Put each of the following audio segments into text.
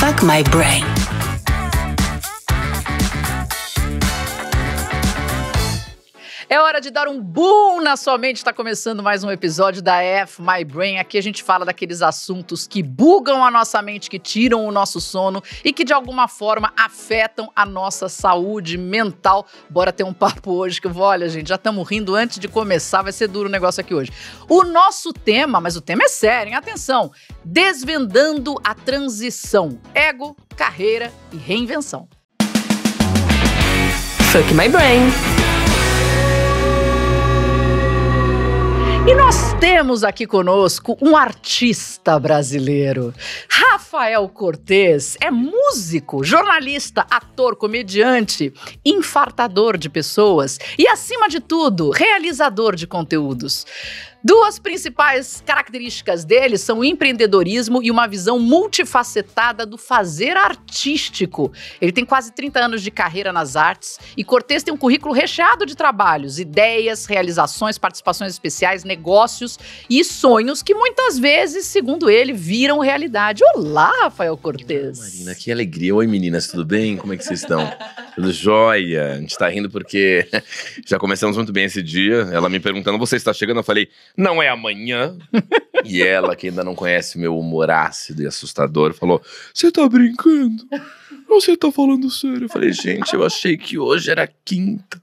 Fuck My Brain. É hora de dar um boom na sua mente. Está começando mais um episódio da F My Brain. Aqui a gente fala daqueles assuntos que bugam a nossa mente, que tiram o nosso sono e que de alguma forma afetam a nossa saúde mental. Bora ter um papo hoje que eu vou, olha, gente, já estamos rindo antes de começar. Vai ser duro o negócio aqui hoje. O nosso tema, mas o tema é sério, hein? Atenção. Desvendando a transição. Ego, carreira e reinvenção. Fuck My Brain. E nós temos aqui conosco um artista brasileiro. Rafael Cortez é músico, jornalista, ator, comediante, infartador de pessoas e, acima de tudo, realizador de conteúdos. Duas principais características dele são o empreendedorismo e uma visão multifacetada do fazer artístico. Ele tem quase 30 anos de carreira nas artes e Cortez tem um currículo recheado de trabalhos, ideias, realizações, participações especiais, negócios e sonhos que muitas vezes, segundo ele, viram realidade. Olá, Rafael Cortez. Marina, que alegria. Oi, meninas, tudo bem? Como é que vocês estão? tudo jóia? A gente está rindo porque já começamos muito bem esse dia. Ela me perguntando: você está chegando? Eu falei não é amanhã. e ela, que ainda não conhece meu humor ácido e assustador, falou: Você tá brincando? Você tá falando sério? Eu falei, gente, eu achei que hoje era quinta.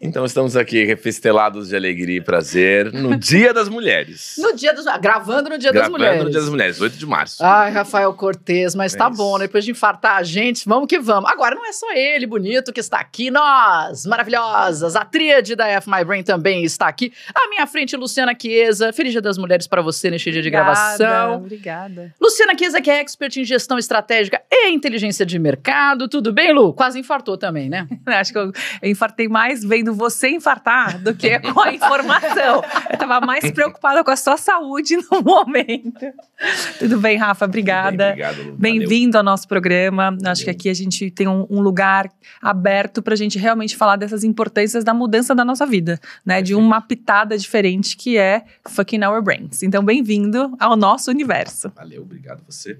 Então estamos aqui refestelados de alegria e prazer no Dia das Mulheres. No Dia dos Gravando no Dia Gravando das Mulheres. Gravando no Dia das Mulheres, 8 de março. Ai, Rafael Cortez, mas tá é tá isso. bom, né? Depois de infartar a gente, vamos que vamos. Agora não é só ele, bonito, que está aqui, nós, maravilhosas. A tríade da F My Brain também está aqui. À minha frente, Luciana Chiesa. Feliz Dia das Mulheres para você neste dia de obrigada, gravação. Obrigada. Luciana Chiesa, que é expert em gestão estratégica e inteligência de de mercado. Tudo bem, Lu? Quase infartou também, né? Acho que eu infartei mais vendo você infartar do que com a informação. Eu estava mais preocupada com a sua saúde no momento. Tudo bem, Rafa? Obrigada. Bem, obrigado, Bem-vindo ao nosso programa. Valeu. Acho que aqui a gente tem um, um lugar aberto para a gente realmente falar dessas importâncias da mudança da nossa vida, né? Perfeito. De uma pitada diferente que é Fucking Our Brains. Então, bem-vindo ao nosso universo. Valeu, obrigado você.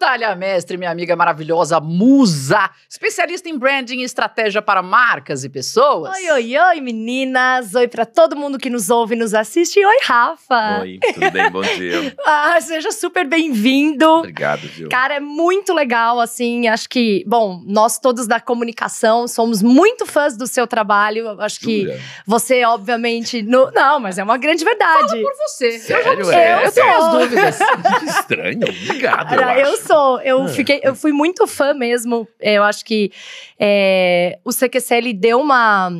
Natália Mestre, minha amiga maravilhosa, musa, especialista em branding e estratégia para marcas e pessoas. Oi, oi, oi, meninas. Oi para todo mundo que nos ouve e nos assiste. Oi, Rafa. Oi, tudo bem? Bom dia. ah, seja super bem-vindo. Obrigado, Gil. Cara, é muito legal, assim, acho que, bom, nós todos da comunicação somos muito fãs do seu trabalho. Acho que você, obviamente, no... não, mas é uma grande verdade. Fala por você. Sério? Eu, já... é, eu, tenho as dúvidas. estranho, obrigado. eu, ah, eu sou. Eu, é. fiquei, eu é. fui muito fã mesmo. É, eu acho que é, o ele deu uma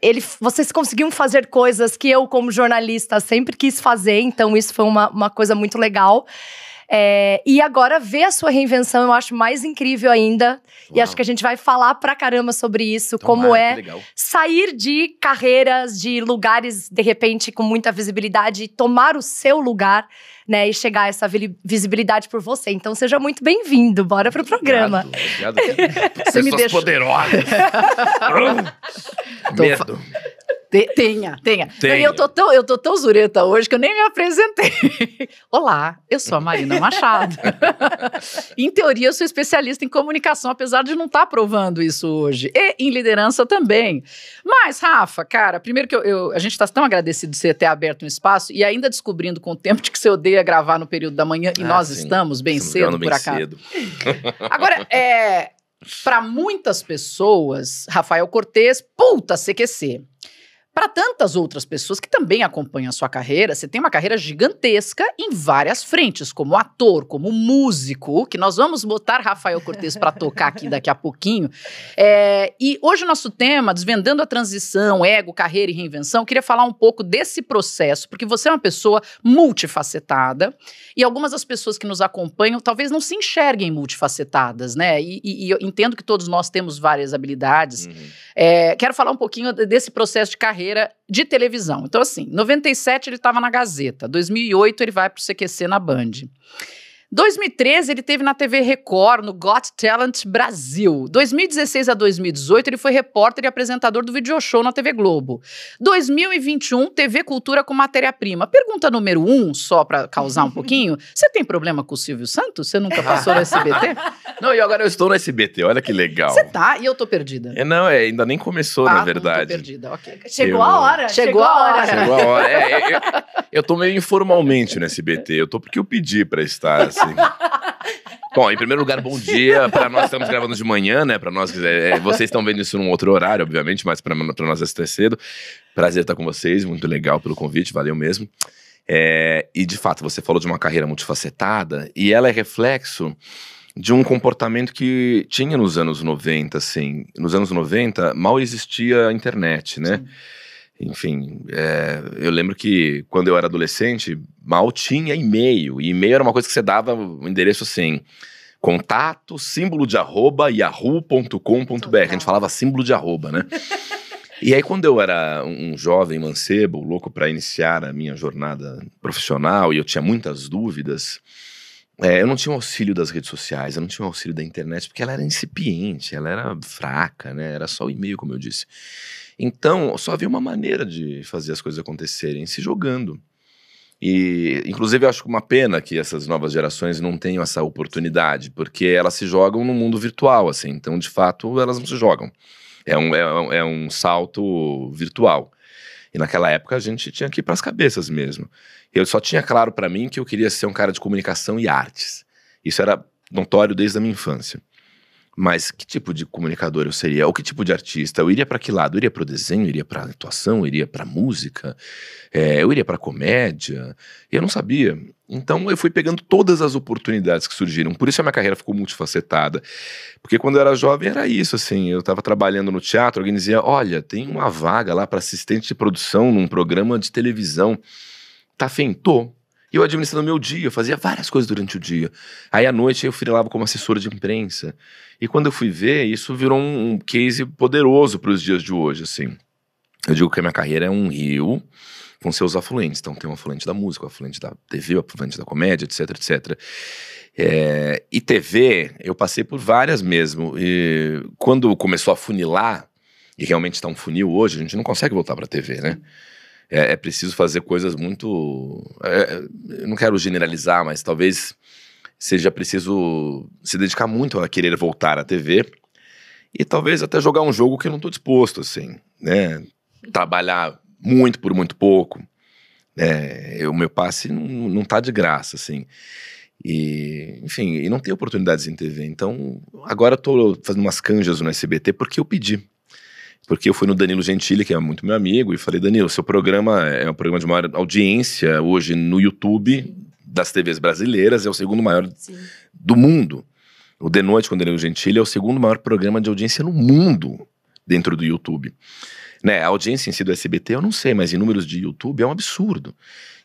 ele, vocês conseguiam fazer coisas que eu, como jornalista, sempre quis fazer, então isso foi uma, uma coisa muito legal. É, e agora ver a sua reinvenção eu acho mais incrível ainda. Uau. E acho que a gente vai falar pra caramba sobre isso, Tomara, como é sair de carreiras, de lugares, de repente, com muita visibilidade, tomar o seu lugar, né? E chegar a essa visibilidade por você. Então seja muito bem-vindo, bora pro programa. Obrigado, obrigado. Pessoas me deixou... poderosas. Medo. Te, tenha, tenha. tenha. Eu, eu, tô tão, eu tô tão zureta hoje que eu nem me apresentei. Olá, eu sou a Marina Machado. em teoria, eu sou especialista em comunicação, apesar de não estar tá provando isso hoje. E em liderança também. Mas, Rafa, cara, primeiro que eu, eu a gente está tão agradecido de você ter aberto um espaço e ainda descobrindo com o tempo de que você odeia gravar no período da manhã, e ah, nós sim. estamos bem estamos cedo, por acaso. Agora, é, para muitas pessoas, Rafael Cortez, puta CQC para tantas outras pessoas que também acompanham a sua carreira. Você tem uma carreira gigantesca em várias frentes, como ator, como músico, que nós vamos botar Rafael Cortez para tocar aqui daqui a pouquinho. É, e hoje o nosso tema, desvendando a transição, ego, carreira e reinvenção, eu queria falar um pouco desse processo, porque você é uma pessoa multifacetada e algumas das pessoas que nos acompanham talvez não se enxerguem multifacetadas, né? E, e, e eu entendo que todos nós temos várias habilidades. Uhum. É, quero falar um pouquinho desse processo de carreira carreira de televisão. Então, assim, 97 ele estava na Gazeta, 2008 ele vai para o CQC na Band. 2013 ele teve na TV Record, no Got Talent Brasil. 2016 a 2018 ele foi repórter e apresentador do video show na TV Globo. 2021 TV Cultura com matéria-prima. Pergunta número um, só para causar um pouquinho, você tem problema com o Silvio Santos? Você nunca passou no SBT? Não, e agora eu estou no SBT, olha que legal. Você tá e eu tô perdida. É, não, é, ainda nem começou, ah, na verdade. Não tô perdida, ok. Chegou eu... a hora. Chegou, chegou a hora. Chegou a hora. É, é... é. Eu tô meio informalmente no SBT. Eu tô porque eu pedi pra estar, assim. Bom, em primeiro lugar, bom dia. Para nós estamos gravando de manhã, né? Para nós, é, vocês estão vendo isso num outro horário, obviamente, mas para nós é cedo. Prazer estar com vocês, muito legal pelo convite, valeu mesmo. É, e de fato, você falou de uma carreira multifacetada e ela é reflexo de um comportamento que tinha nos anos 90, assim. Nos anos 90, mal existia a internet, né? Sim enfim, é, eu lembro que quando eu era adolescente, mal tinha e-mail. E e-mail era uma coisa que você dava um endereço assim: contato, símbolo de arroba, yahoo.com.br. A gente falava símbolo de arroba, né? e aí, quando eu era um jovem mancebo, louco para iniciar a minha jornada profissional e eu tinha muitas dúvidas, é, eu não tinha auxílio das redes sociais, eu não tinha auxílio da internet, porque ela era incipiente, ela era fraca, né? Era só o e-mail, como eu disse. Então, só havia uma maneira de fazer as coisas acontecerem, se jogando. E, inclusive, eu acho uma pena que essas novas gerações não tenham essa oportunidade, porque elas se jogam no mundo virtual, assim. Então, de fato, elas não se jogam. É um, é, é um salto virtual. E naquela época a gente tinha que ir para as cabeças mesmo. Eu só tinha claro para mim que eu queria ser um cara de comunicação e artes. Isso era notório desde a minha infância. Mas que tipo de comunicador eu seria? Ou que tipo de artista? Eu iria para que lado? Eu iria para o desenho? Eu iria para a atuação? Eu iria para a música? É, eu iria para a comédia? Eu não sabia. Então eu fui pegando todas as oportunidades que surgiram. Por isso a minha carreira ficou multifacetada. Porque quando eu era jovem era isso, assim. Eu estava trabalhando no teatro, alguém dizia: olha, tem uma vaga lá para assistente de produção num programa de televisão. Tá afim? Tô. E eu administrando meu dia, eu fazia várias coisas durante o dia. Aí à noite eu freelava como assessor de imprensa. E quando eu fui ver, isso virou um, um case poderoso para os dias de hoje, assim. Eu digo que a minha carreira é um rio com seus afluentes. Então tem o afluente da música, o afluente da TV, o afluente da comédia, etc, etc. É, e TV, eu passei por várias mesmo. E quando começou a funilar, e realmente está um funil hoje, a gente não consegue voltar para TV, né? Uhum é, é preciso fazer coisas muito. É, é, eu não quero generalizar, mas talvez seja preciso se dedicar muito a querer voltar à TV e talvez até jogar um jogo que eu não estou disposto, assim, né? Trabalhar muito por muito pouco. É, né? o meu passe não, está de graça, assim. E, enfim, e não tem oportunidades em TV. Então, agora eu tô fazendo umas canjas no SBT porque eu pedi porque eu fui no Danilo Gentili, que é muito meu amigo, e falei: Danilo, seu programa é o programa de maior audiência hoje no YouTube das TVs brasileiras, é o segundo maior Sim. do mundo. O De Noite com o Danilo Gentili é o segundo maior programa de audiência no mundo dentro do YouTube. Né, a audiência em si do SBT eu não sei, mas em números de YouTube é um absurdo.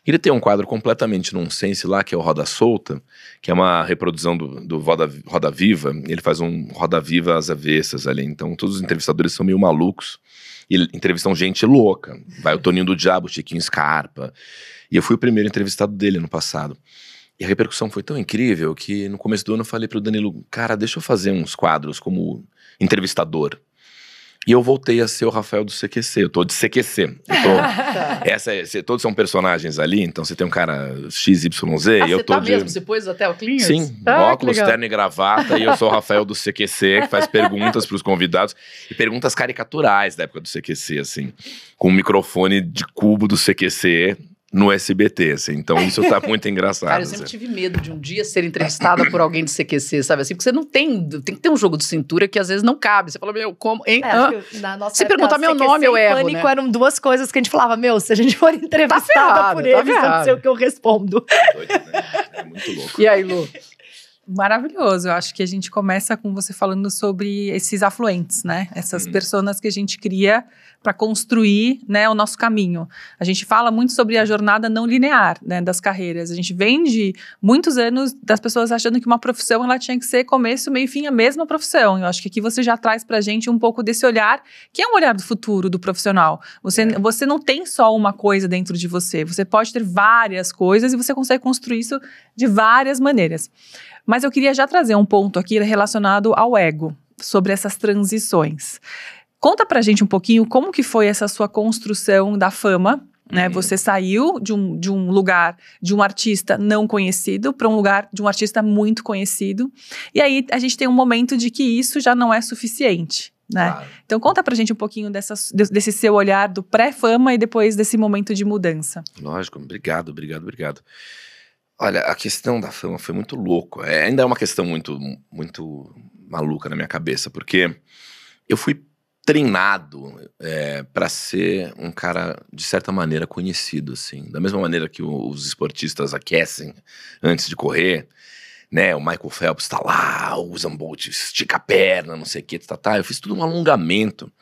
Ele tem um quadro completamente nonsense lá, que é o Roda Solta, que é uma reprodução do, do Roda, Roda Viva. Ele faz um Roda Viva às avessas ali. Então, todos os entrevistadores são meio malucos. E entrevistam gente louca. Vai o Toninho do Diabo, Chiquinho Scarpa. E eu fui o primeiro entrevistado dele ano passado. E a repercussão foi tão incrível que no começo do ano eu falei pro Danilo, cara, deixa eu fazer uns quadros como entrevistador. E eu voltei a ser o Rafael do CQC. Eu tô de CQC. Eu tô... Tá. Essa é, todos são personagens ali, então você tem um cara XYZ. Ah, e eu tá tô tá de... mesmo? Você pôs até o Clinhas? Sim, ah, óculos, terno e gravata. e eu sou o Rafael do CQC, que faz perguntas para os convidados. E perguntas caricaturais da época do CQC, assim. Com um microfone de cubo do CQC no SBT, assim. Então isso tá muito engraçado. Cara, eu sempre assim. tive medo de um dia ser entrevistada por alguém de CQC, sabe assim? Porque você não tem. Tem que ter um jogo de cintura que às vezes não cabe. Você fala, meu, como. Hein? É, na nossa se perguntar meu CQC nome, eu erro. pânico né? eram duas coisas que a gente falava, meu, se a gente for entrevistada tá ferrado, por eles, tá eu não sei o que eu respondo. É, doido, né? é muito louco. E aí, Lu? Maravilhoso. Eu acho que a gente começa com você falando sobre esses afluentes, né? Essas uhum. pessoas que a gente cria para construir né, o nosso caminho. A gente fala muito sobre a jornada não linear né, das carreiras. A gente vem de muitos anos das pessoas achando que uma profissão ela tinha que ser começo, meio e fim a mesma profissão. Eu acho que aqui você já traz para a gente um pouco desse olhar, que é um olhar do futuro do profissional. Você, é. você não tem só uma coisa dentro de você, você pode ter várias coisas e você consegue construir isso de várias maneiras. Mas eu queria já trazer um ponto aqui relacionado ao ego, sobre essas transições. Conta pra gente um pouquinho como que foi essa sua construção da fama né? Uhum. Você saiu de um, de um lugar de um artista não conhecido para um lugar de um artista muito conhecido. E aí a gente tem um momento de que isso já não é suficiente. Né? Claro. Então conta pra gente um pouquinho dessa, desse seu olhar do pré-fama e depois desse momento de mudança. Lógico, obrigado, obrigado, obrigado. Olha, a questão da fama foi muito louco. É, ainda é uma questão muito, muito maluca na minha cabeça, porque eu fui treinado é, para ser um cara de certa maneira conhecido assim da mesma maneira que o, os esportistas aquecem antes de correr né o Michael Phelps está lá o Usain Bolt estica a perna não sei o que tá, tá eu fiz tudo um alongamento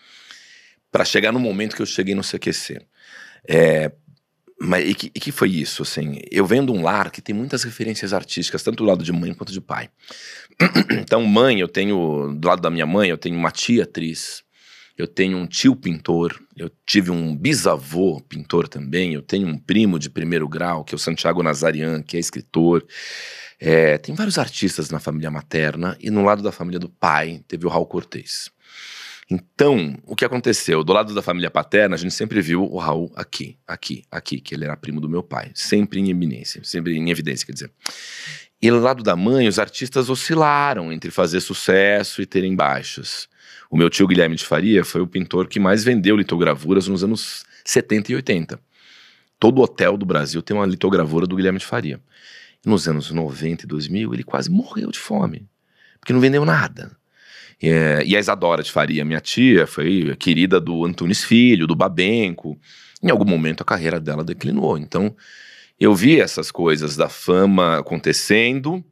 para chegar no momento que eu cheguei no CQC é, mas e que, e que, foi isso assim eu vendo um lar que tem muitas referências artísticas tanto do lado de mãe quanto de pai então mãe eu tenho do lado da minha mãe eu tenho uma tia atriz eu tenho um tio pintor, eu tive um bisavô pintor também, eu tenho um primo de primeiro grau, que é o Santiago Nazarian, que é escritor. É, tem vários artistas na família materna e no lado da família do pai teve o Raul Cortez. Então, o que aconteceu? Do lado da família paterna, a gente sempre viu o Raul aqui, aqui, aqui, que ele era primo do meu pai, sempre em eminência, sempre em evidência, quer dizer. E do lado da mãe, os artistas oscilaram entre fazer sucesso e terem baixas. O meu tio Guilherme de Faria foi o pintor que mais vendeu litogravuras nos anos 70 e 80. Todo hotel do Brasil tem uma litogravura do Guilherme de Faria. Nos anos 90 e 2000, ele quase morreu de fome, porque não vendeu nada. É, e a Isadora de Faria, minha tia, foi querida do Antunes Filho, do Babenco. Em algum momento a carreira dela declinou. Então, eu vi essas coisas da fama acontecendo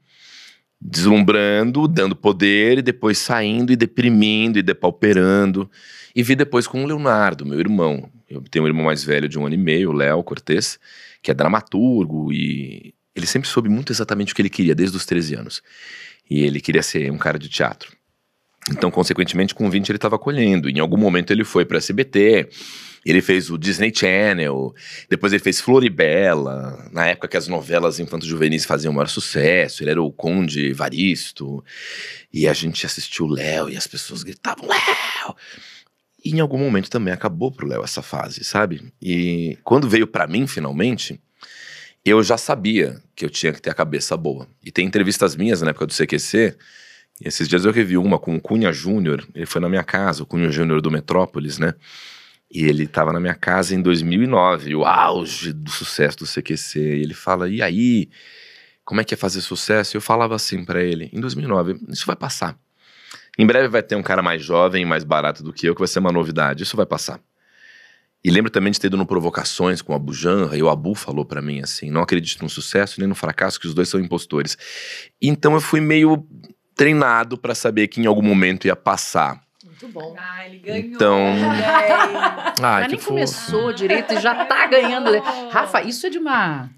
deslumbrando, dando poder e depois saindo e deprimindo e depauperando. E vi depois com o Leonardo, meu irmão. Eu tenho um irmão mais velho de um ano e meio, o Léo Cortez, que é dramaturgo e ele sempre soube muito exatamente o que ele queria desde os 13 anos. E ele queria ser um cara de teatro. Então, consequentemente, com 20 ele estava colhendo. Em algum momento ele foi para SBT, ele fez o Disney Channel, depois ele fez Floribela, na época que as novelas infanto-juvenis faziam o maior sucesso, ele era o Conde Varisto. E a gente assistiu Léo e as pessoas gritavam Léo! E em algum momento também acabou pro Léo essa fase, sabe? E quando veio para mim finalmente, eu já sabia que eu tinha que ter a cabeça boa. E tem entrevistas minhas na época do CQC, e esses dias eu revi uma com o Cunha Júnior, ele foi na minha casa, o Cunha Júnior do Metrópolis, né? E ele estava na minha casa em 2009, o auge do sucesso do CQC. E ele fala: e aí? Como é que é fazer sucesso? E eu falava assim para ele, em 2009, isso vai passar. Em breve vai ter um cara mais jovem, mais barato do que eu, que vai ser uma novidade. Isso vai passar. E lembro também de ter ido no Provocações com o Abu Janra, e o Abu falou para mim assim: não acredito no sucesso nem no fracasso, que os dois são impostores. Então eu fui meio treinado para saber que em algum momento ia passar. Muito bom. Ah, ele ganhou. Então. Né, ah, que nem fofo. começou direito e já tá ganhando. Rafa, isso é de uma.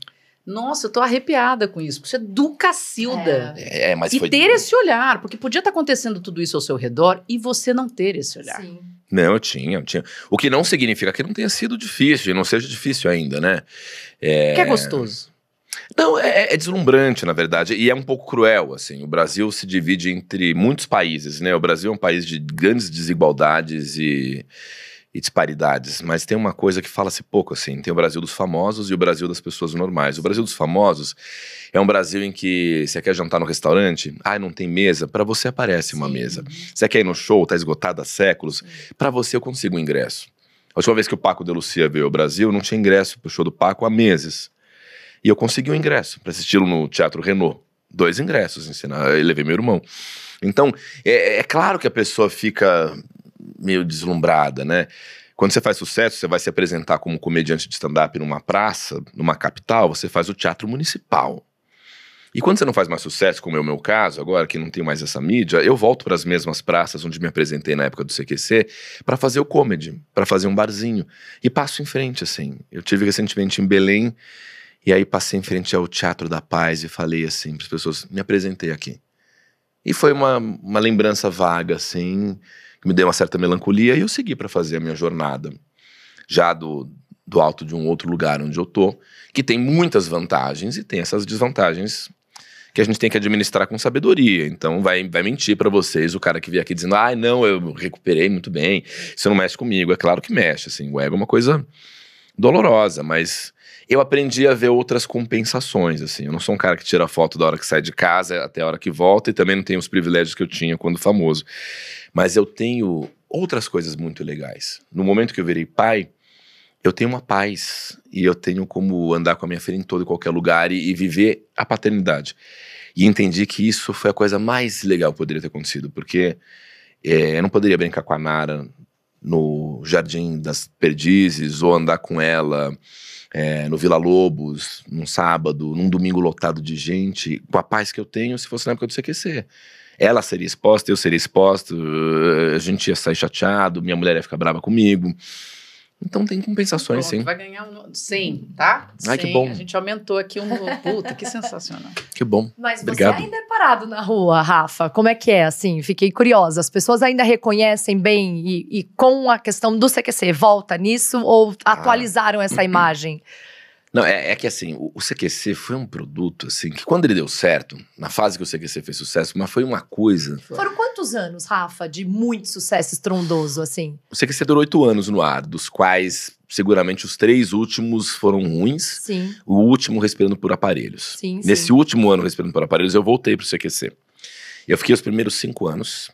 Nossa, eu tô arrepiada com isso. Você é do Cacilda. É, é mas E foi... ter esse olhar, porque podia estar tá acontecendo tudo isso ao seu redor e você não ter esse olhar. Sim. Não, eu tinha, eu tinha. O que não significa que não tenha sido difícil, e não seja difícil ainda, né? É... Que é gostoso. Não, é, é, é, deslumbrante, na verdade, e é um pouco cruel, assim. O Brasil se divide entre muitos países, né? O Brasil é um país de grandes desigualdades e, e disparidades, mas tem uma coisa que fala-se pouco, assim. Tem o Brasil dos famosos e o Brasil das pessoas normais. O Brasil dos famosos é um Brasil em que você quer jantar no restaurante, ah, não tem mesa, para você aparece uma Sim. mesa. Você quer ir no show, tá esgotado há séculos, para você eu consigo um ingresso. A última vez que o Paco de Lucia veio ao Brasil, não tinha ingresso pro show do Paco há meses. E eu consegui um ingresso para assisti-lo no Teatro Renault. Dois ingressos, ensinar, levei meu irmão. Então, é, é claro que a pessoa fica meio deslumbrada, né? Quando você faz sucesso, você vai se apresentar como comediante de stand-up numa praça, numa capital, você faz o teatro municipal. E quando você não faz mais sucesso, como é o meu caso agora, que não tem mais essa mídia, eu volto para as mesmas praças onde me apresentei na época do CQC para fazer o comedy, para fazer um barzinho. E passo em frente, assim. Eu tive recentemente em Belém e aí passei em frente ao Teatro da Paz e falei assim para as pessoas, me apresentei aqui. E foi uma, uma lembrança vaga, assim, que me deu uma certa melancolia e eu segui para fazer a minha jornada. Já do, do alto de um outro lugar onde eu tô, que tem muitas vantagens e tem essas desvantagens que a gente tem que administrar com sabedoria. Então vai, vai mentir para vocês o cara que vier aqui dizendo: "Ah, não, eu recuperei muito bem. Isso não mexe comigo". É claro que mexe, assim, o ego é uma coisa dolorosa, mas eu aprendi a ver outras compensações, assim. Eu não sou um cara que tira foto da hora que sai de casa até a hora que volta e também não tenho os privilégios que eu tinha quando famoso. Mas eu tenho outras coisas muito legais. No momento que eu virei pai, eu tenho uma paz e eu tenho como andar com a minha filha em todo e qualquer lugar e, e, viver a paternidade. E entendi que isso foi a coisa mais legal que poderia ter acontecido, porque é, eu não poderia brincar com a Nara no jardim das perdizes ou andar com ela é, no Vila Lobos, num sábado, num domingo lotado de gente, com a paz que eu tenho se fosse na época do CQC. Ela seria exposta, eu seria exposto, a gente ia sair chateado, minha mulher ia ficar brava comigo. Então tem compensações, Pronto, sim. Vai ganhar um. Sim, tá? Ai, sim. que bom. A gente aumentou aqui um. Puta, que sensacional. Que bom. Mas Obrigado. você ainda é parado na rua, Rafa. Como é que é? Assim, fiquei curiosa. As pessoas ainda reconhecem bem e, e com a questão do CQC, volta nisso ou ah. atualizaram essa imagem? Não, é, é, que assim, o, o, CQC foi um produto, assim, que quando ele deu certo, na fase que o CQC fez sucesso, mas foi uma coisa. Foram quantos anos, Rafa, de muito sucesso estrondoso, assim? O CQC durou oito anos no ar, dos quais seguramente os três últimos foram ruins. Sim. O último respirando por aparelhos. Sim, Nesse sim. último ano respirando por aparelhos, eu voltei pro CQC. Eu fiquei os primeiros cinco anos,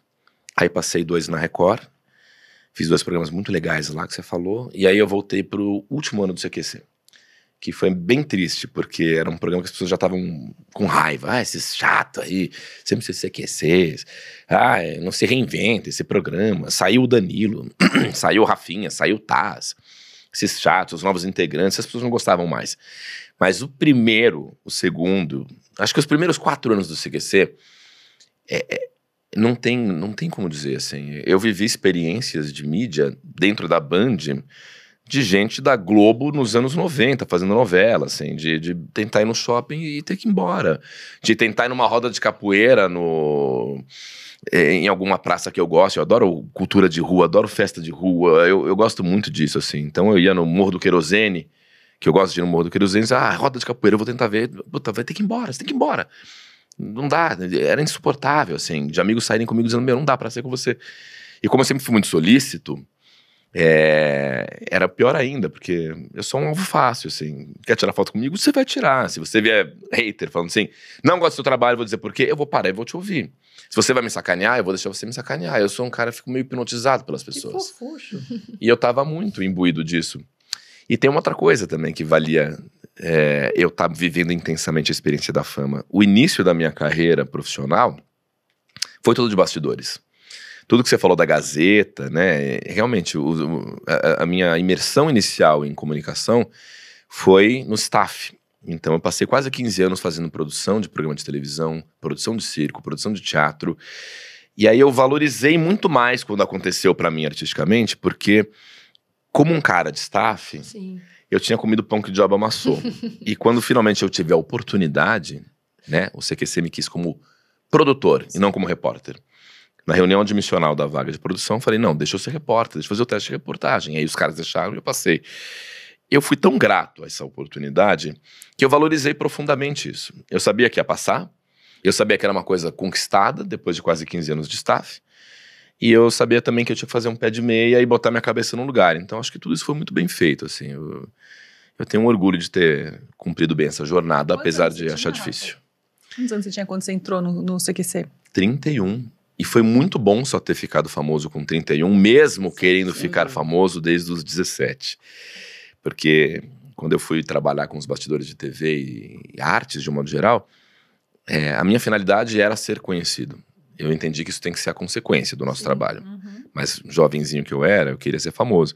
aí passei dois na Record. Fiz dois programas muito legais lá que você falou. E aí eu voltei pro último ano do CQC que foi bem triste, porque era um programa que as pessoas já estavam com raiva. Ah, esses chato aí, sempre se aquecer. Ah, é, não se reinventa esse programa. Saiu o Danilo, saiu o Rafinha, saiu o Taz. Esses chatos, os novos integrantes, as pessoas não gostavam mais. Mas o primeiro, o segundo, acho que os primeiros quatro anos do CQC, é, é, não, tem, não tem como dizer assim. Eu vivi experiências de mídia dentro da Band de gente da Globo nos anos 90, fazendo novela, assim, de, de tentar ir no shopping e ter que ir embora. De tentar ir numa roda de capoeira no eh, em alguma praça que eu gosto. Eu adoro cultura de rua, adoro festa de rua. Eu, eu gosto muito disso, assim. Então eu ia no Morro do Querosene, que eu gosto de ir no Morro do Querosene, ah, roda de capoeira, eu vou tentar ver. Puta, vai ter que ir embora, você tem que ir embora. Não dá, era insuportável, assim, de amigos saírem comigo dizendo, meu, não dá pra ser com você. E como eu sempre fui muito solícito, é, era pior ainda, porque eu sou um alvo fácil, assim. Quer tirar foto comigo? Você vai tirar. Se você vier hater falando assim, não gosto do seu trabalho, vou dizer por quê, eu vou parar e vou te ouvir. Se você vai me sacanear, eu vou deixar você me sacanear. Eu sou um cara, fico meio hipnotizado pelas pessoas. e eu tava muito imbuído disso. E tem uma outra coisa também que valia é, eu estar tá vivendo intensamente a experiência da fama. O início da minha carreira profissional foi todo de bastidores tudo que você falou da Gazeta, né? Realmente, o, a, a minha imersão inicial em comunicação foi no staff. Então, eu passei quase 15 anos fazendo produção de programa de televisão, produção de circo, produção de teatro. E aí eu valorizei muito mais quando aconteceu para mim artisticamente, porque, como um cara de staff, Sim. eu tinha comido pão que o diabo amassou. e quando finalmente eu tive a oportunidade, né? O CQC me quis como produtor Sim. e não como repórter na reunião admissional da vaga de produção, falei, não, deixa eu ser repórter, deixa eu fazer o teste de reportagem. Aí os caras deixaram e eu passei. Eu fui tão grato a essa oportunidade que eu valorizei profundamente isso. Eu sabia que ia passar, eu sabia que era uma coisa conquistada depois de quase 15 anos de staff, e eu sabia também que eu tinha que fazer um pé de meia e botar minha cabeça no lugar. Então acho que tudo isso foi muito bem feito, assim. Eu, eu tenho um orgulho de ter cumprido bem essa jornada, apesar de achar difícil. Quantos anos você tinha quando você entrou no, no CQC? 31. E foi muito bom só ter ficado famoso com 31, mesmo querendo Sim. ficar famoso desde os 17. Porque quando eu fui trabalhar com os bastidores de TV e, artes de um modo geral, é, a minha finalidade era ser conhecido. Eu entendi que isso tem que ser a consequência do nosso Sim. trabalho. Uhum. Mas jovenzinho que eu era, eu queria ser famoso.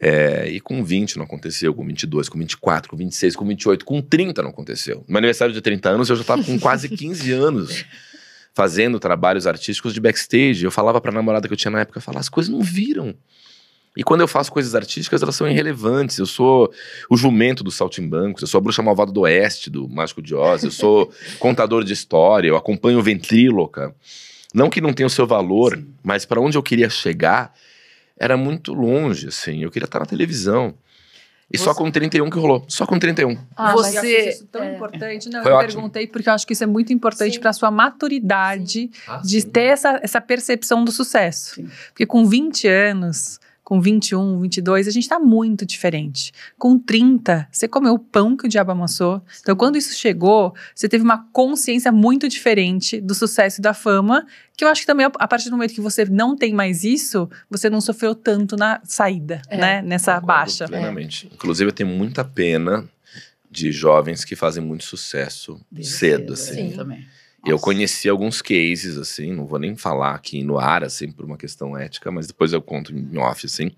É, e com 20 não aconteceu, com 22, com 24, com 26, com 28, com 30 não aconteceu. No meu aniversário de 30 anos eu já estava com quase 15 anos. fazendo trabalhos artísticos de backstage. Eu falava pra namorada que eu tinha na época, falar, ah, as coisas não viram. E quando eu faço coisas artísticas, elas são irrelevantes. Eu sou o jumento dos saltimbancos, eu sou a bruxa malvada do oeste, do Mágico de Oz, eu sou contador de história, eu acompanho ventríloca. Não que não tenha o seu valor, Sim. mas para onde eu queria chegar era muito longe, assim. Eu queria estar na televisão. E você... só com 31 que rolou. Só com 31. Ah, você. isso é tão é. importante. Não, Foi eu ótimo. perguntei porque eu acho que isso é muito importante para sua maturidade ah, de sim. ter essa, essa percepção do sucesso. Sim. Porque com 20 anos, com 21, 22, a gente está muito diferente. Com 30, você comeu o pão que o diabo amassou. Então, quando isso chegou, você teve uma consciência muito diferente do sucesso e da fama, que eu acho que também é a partir do momento que você não tem mais isso, você não sofreu tanto na saída, é. né? Nessa Concordo baixa. Plenamente. É. Inclusive, eu tenho muita pena de jovens que fazem muito sucesso cedo, cedo, assim. Sim. Também. Eu conheci alguns cases, assim, não vou nem falar aqui no ar, assim, por uma questão ética, mas depois eu conto em off, assim.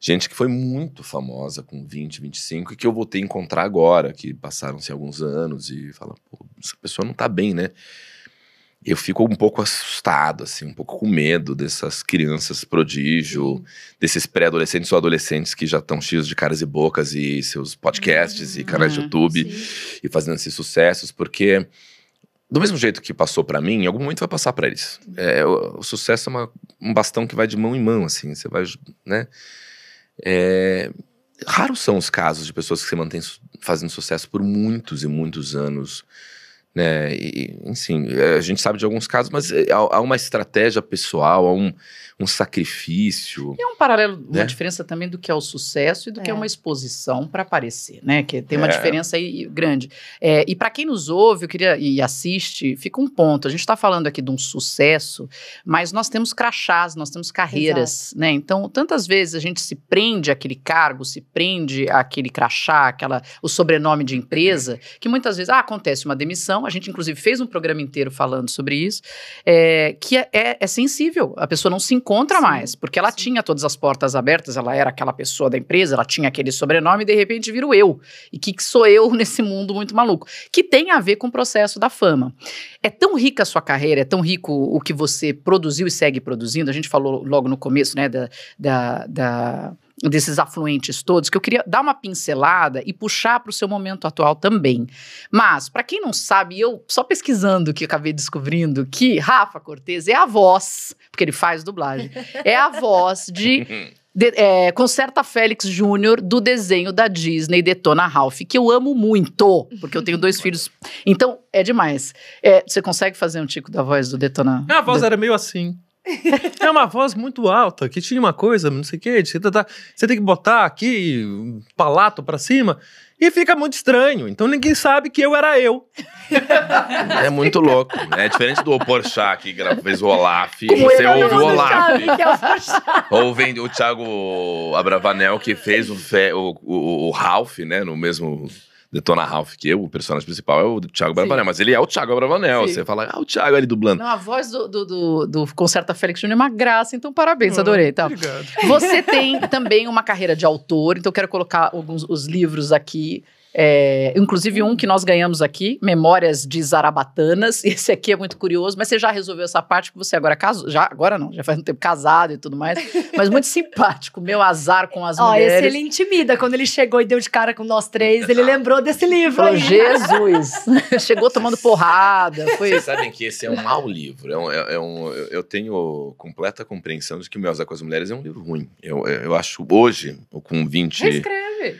Gente que foi muito famosa com 20, 25 e que eu voltei a encontrar agora, que passaram-se alguns anos e fala, pô, essa pessoa não tá bem, né? Eu fico um pouco assustado, assim, um pouco com medo dessas crianças prodígio, desses pré-adolescentes ou adolescentes que já estão cheios de caras e bocas e seus podcasts uhum, e canais de ah, YouTube e fazendo esses sucessos, porque do mesmo jeito que passou para mim, em algum momento vai passar para eles. É, o, o, sucesso é uma, um bastão que vai de mão em mão, assim. Você vai, né? É, raros são os casos de pessoas que se mantêm su fazendo sucesso por muitos e muitos anos né? E, enfim, é, a gente sabe de alguns casos, mas é, há, há uma estratégia pessoal, há um, um sacrifício. E é um paralelo, né? uma diferença também do que é o sucesso e do é. que é uma exposição para aparecer, né? Que tem uma é. diferença aí grande. É, e para quem nos ouve, eu queria e assiste, fica um ponto. A gente está falando aqui de um sucesso, mas nós temos crachás, nós temos carreiras, Exato. né? Então, tantas vezes a gente se prende àquele cargo, se prende àquele crachá, aquela, o sobrenome de empresa, é. que muitas vezes ah, acontece uma demissão, a gente inclusive fez um programa inteiro falando sobre isso, é, que é, é, é, sensível, a pessoa não se encontra Sim. mais, porque ela Sim. tinha todas as portas abertas, ela era aquela pessoa da empresa, ela tinha aquele sobrenome e de repente vira o eu. E que, que sou eu nesse mundo muito maluco? Que tem a ver com o processo da fama. É tão rica a sua carreira, é tão rico o que você produziu e segue produzindo, a gente falou logo no começo, né, da, da, da desses afluentes todos, que eu queria dar uma pincelada e puxar para o seu momento atual também. Mas, para quem não sabe, eu só pesquisando que acabei descobrindo que Rafa Cortez é a voz, porque ele faz dublagem, é a voz de. de é, Félix Júnior do desenho da Disney Detona Ralph, que eu amo muito, porque eu tenho dois filhos. Então, é demais. É, você consegue fazer um tico da voz do Detona? a voz era meio assim. é uma voz muito alta, que tinha uma coisa, não sei o quê. Você, você tem que botar aqui um palato para cima. E fica muito estranho. Então ninguém sabe que eu era eu. É muito louco. Né? É diferente do Porchat que fez o Olaf. Como você ouve o Olaf. É o o Thiago Abravanel que fez o, o, o, o Ralph, né? No mesmo Detona Ralph, que o personagem principal é o Thiago Bravanel, mas ele é o Thiago Bravanel. Você fala, ah, o Thiago é ali dublando. Não, a voz do, do, do, do Concerta Félix Júnior é uma graça, então parabéns, ah, adorei. Tá? Obrigado. Você tem também uma carreira de autor, então quero colocar alguns os livros aqui é, inclusive um que nós ganhamos aqui, Memórias de Zarabatanas. Esse aqui é muito curioso, mas você já resolveu essa parte que você agora casou. Já, agora não, já faz um tempo casado e tudo mais. Mas muito simpático, meu azar com as mulheres. esse ele intimida. Quando ele chegou e deu de cara com nós três, ele lembrou desse livro. Falou, Jesus! chegou tomando porrada. Foi... Vocês sabem que esse é um mau livro. É um, é, é um, eu tenho completa compreensão de que o meu azar com as mulheres é um livro ruim. Eu, eu acho hoje, com 20... Escreve.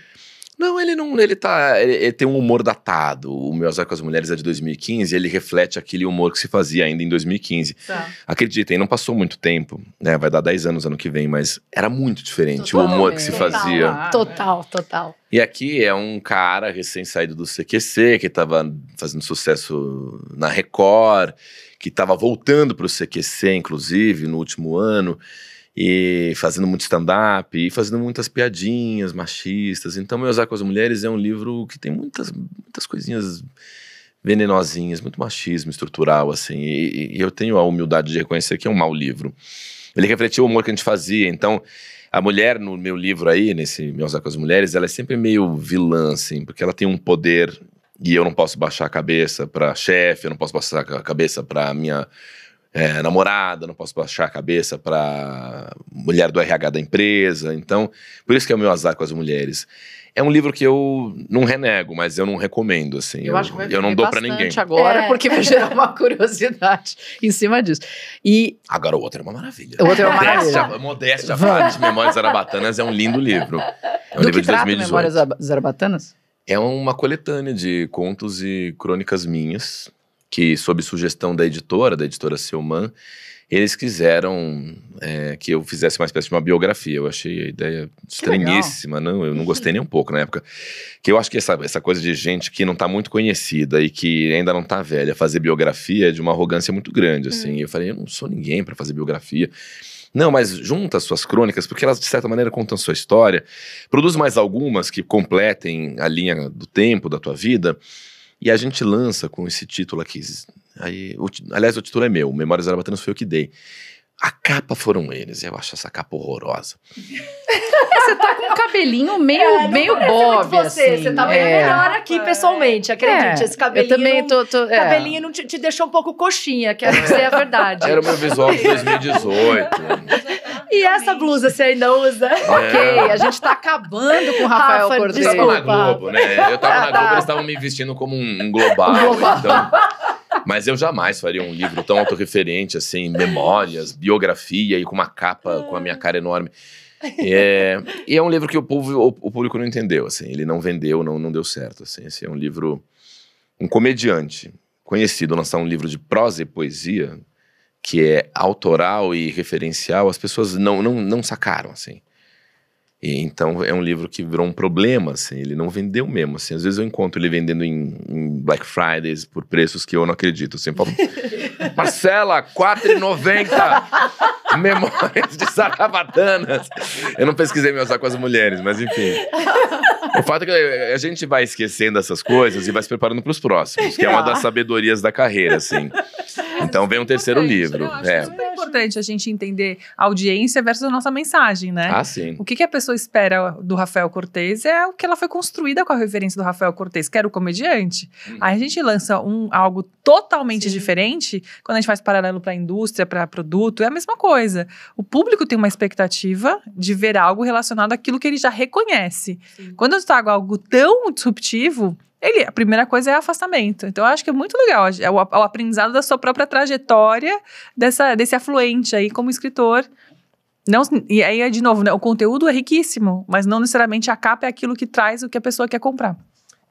Não, ele não, ele tá, ele, ele tem um humor datado. O azar com as Mulheres é de 2015, ele reflete aquele humor que se fazia ainda em 2015. Tá. Acreditem, não passou muito tempo, né? Vai dar 10 anos ano que vem, mas era muito diferente total, o humor que se total, fazia. Total, total, total. E aqui é um cara recém-saído do CQC, que estava fazendo sucesso na Record, que estava voltando para o CQC, inclusive, no último ano e fazendo muito stand-up e fazendo muitas piadinhas machistas. Então, Meu Usar com as Mulheres é um livro que tem muitas, muitas coisinhas venenosinhas, muito machismo estrutural, assim. E, e eu tenho a humildade de reconhecer que é um mau livro. Ele refletiu o humor que a gente fazia. Então, a mulher no meu livro aí, nesse Meu Usar com as Mulheres, ela é sempre meio vilã, assim, porque ela tem um poder e eu não posso baixar a cabeça para chefe, eu não posso baixar a cabeça para minha é, namorada, não posso baixar a cabeça para mulher do RH da empresa. Então, por isso que é o meu azar com as mulheres. É um livro que eu não renego, mas eu não recomendo, assim. Eu, eu acho que vai eu não dou para ninguém. agora, é. porque vai gerar uma curiosidade em cima disso. E agora o outro é uma maravilha. O outro é uma maravilha. Modéstia, modéstia de Memórias Arabatanas é um lindo livro. É um Do livro de 2018. Memórias Arabatanas? É uma coletânea de contos e crônicas minhas que, sob sugestão da editora, da editora Selman, eles quiseram é, que eu fizesse uma espécie de uma biografia. Eu achei a ideia estranhíssima, não, eu não uhum. gostei nem um pouco na época. Que eu acho que essa, essa coisa de gente que não está muito conhecida e que ainda não está velha, fazer biografia é de uma arrogância muito grande, assim. Hum. Eu falei, eu não sou ninguém para fazer biografia. Não, mas junta as suas crônicas, porque elas, de certa maneira, contam sua história. Produz mais algumas que completem a linha do tempo da tua vida e a gente lança com esse título aqui. Aí, o, aliás, o título é meu, Memórias Arabatanas foi o que dei. A capa foram eles, eu acho essa capa horrorosa. você tá com um cabelinho meio, é, meio bob, você. Assim. Você tá meio é. melhor aqui, é. pessoalmente, acredite. É. Esse cabelinho... Eu também tô... tô é. cabelinho não te, te, deixou um pouco coxinha, quero dizer a verdade. Era o meu visual de 2018. E essa blusa você ainda usa? Ok, é. a gente tá acabando com o Rafael Rafa, Cordeiro. Eu tava na Globo, né? Eu tava na Globo, eles estavam me vestindo como um global. global. Então... Mas eu jamais faria um livro tão autorreferente, assim, memórias, biografia e com uma capa com a minha cara enorme. É, e é um livro que o, povo, o, o, público não entendeu, assim, ele não vendeu, não, não deu certo, assim, assim, é um livro, um comediante conhecido lançar um livro de prosa e poesia, que é autoral e referencial, as pessoas não, não, não sacaram, assim. E, então é um livro que virou um problema, assim, ele não vendeu mesmo, assim. Às vezes eu encontro ele vendendo em, em Black Fridays por preços que eu não acredito, assim. Falo, Marcela, 4,90! Memórias de Saravatanas! Eu não pesquisei me usar com as mulheres, mas enfim. O fato é que eh, a gente vai esquecendo essas coisas e vai se preparando para os próximos, que é uma tá. das sabedorias da carreira, assim. Então vem um terceiro livro. Eu acho é. super importante a gente entender a audiência versus a nossa mensagem, né? Ah, sim. O que, que a pessoa espera do Rafael Cortez é o que ela foi construída com a referência do Rafael Cortez, que era o comediante. Hum. Aí a gente lança um, algo totalmente sim. diferente quando a gente faz paralelo para a indústria, para produto, é a mesma coisa. O público tem uma expectativa de ver algo relacionado àquilo que ele já reconhece. Sim. Quando eu trago algo tão disruptivo, ele, a primeira coisa é afastamento. Então, eu acho que é muito legal é o, é o aprendizado da sua própria trajetória, dessa, desse afluente aí como escritor. Não, e aí, de novo, né, o conteúdo é riquíssimo, mas não necessariamente a capa é aquilo que traz o que a pessoa quer comprar.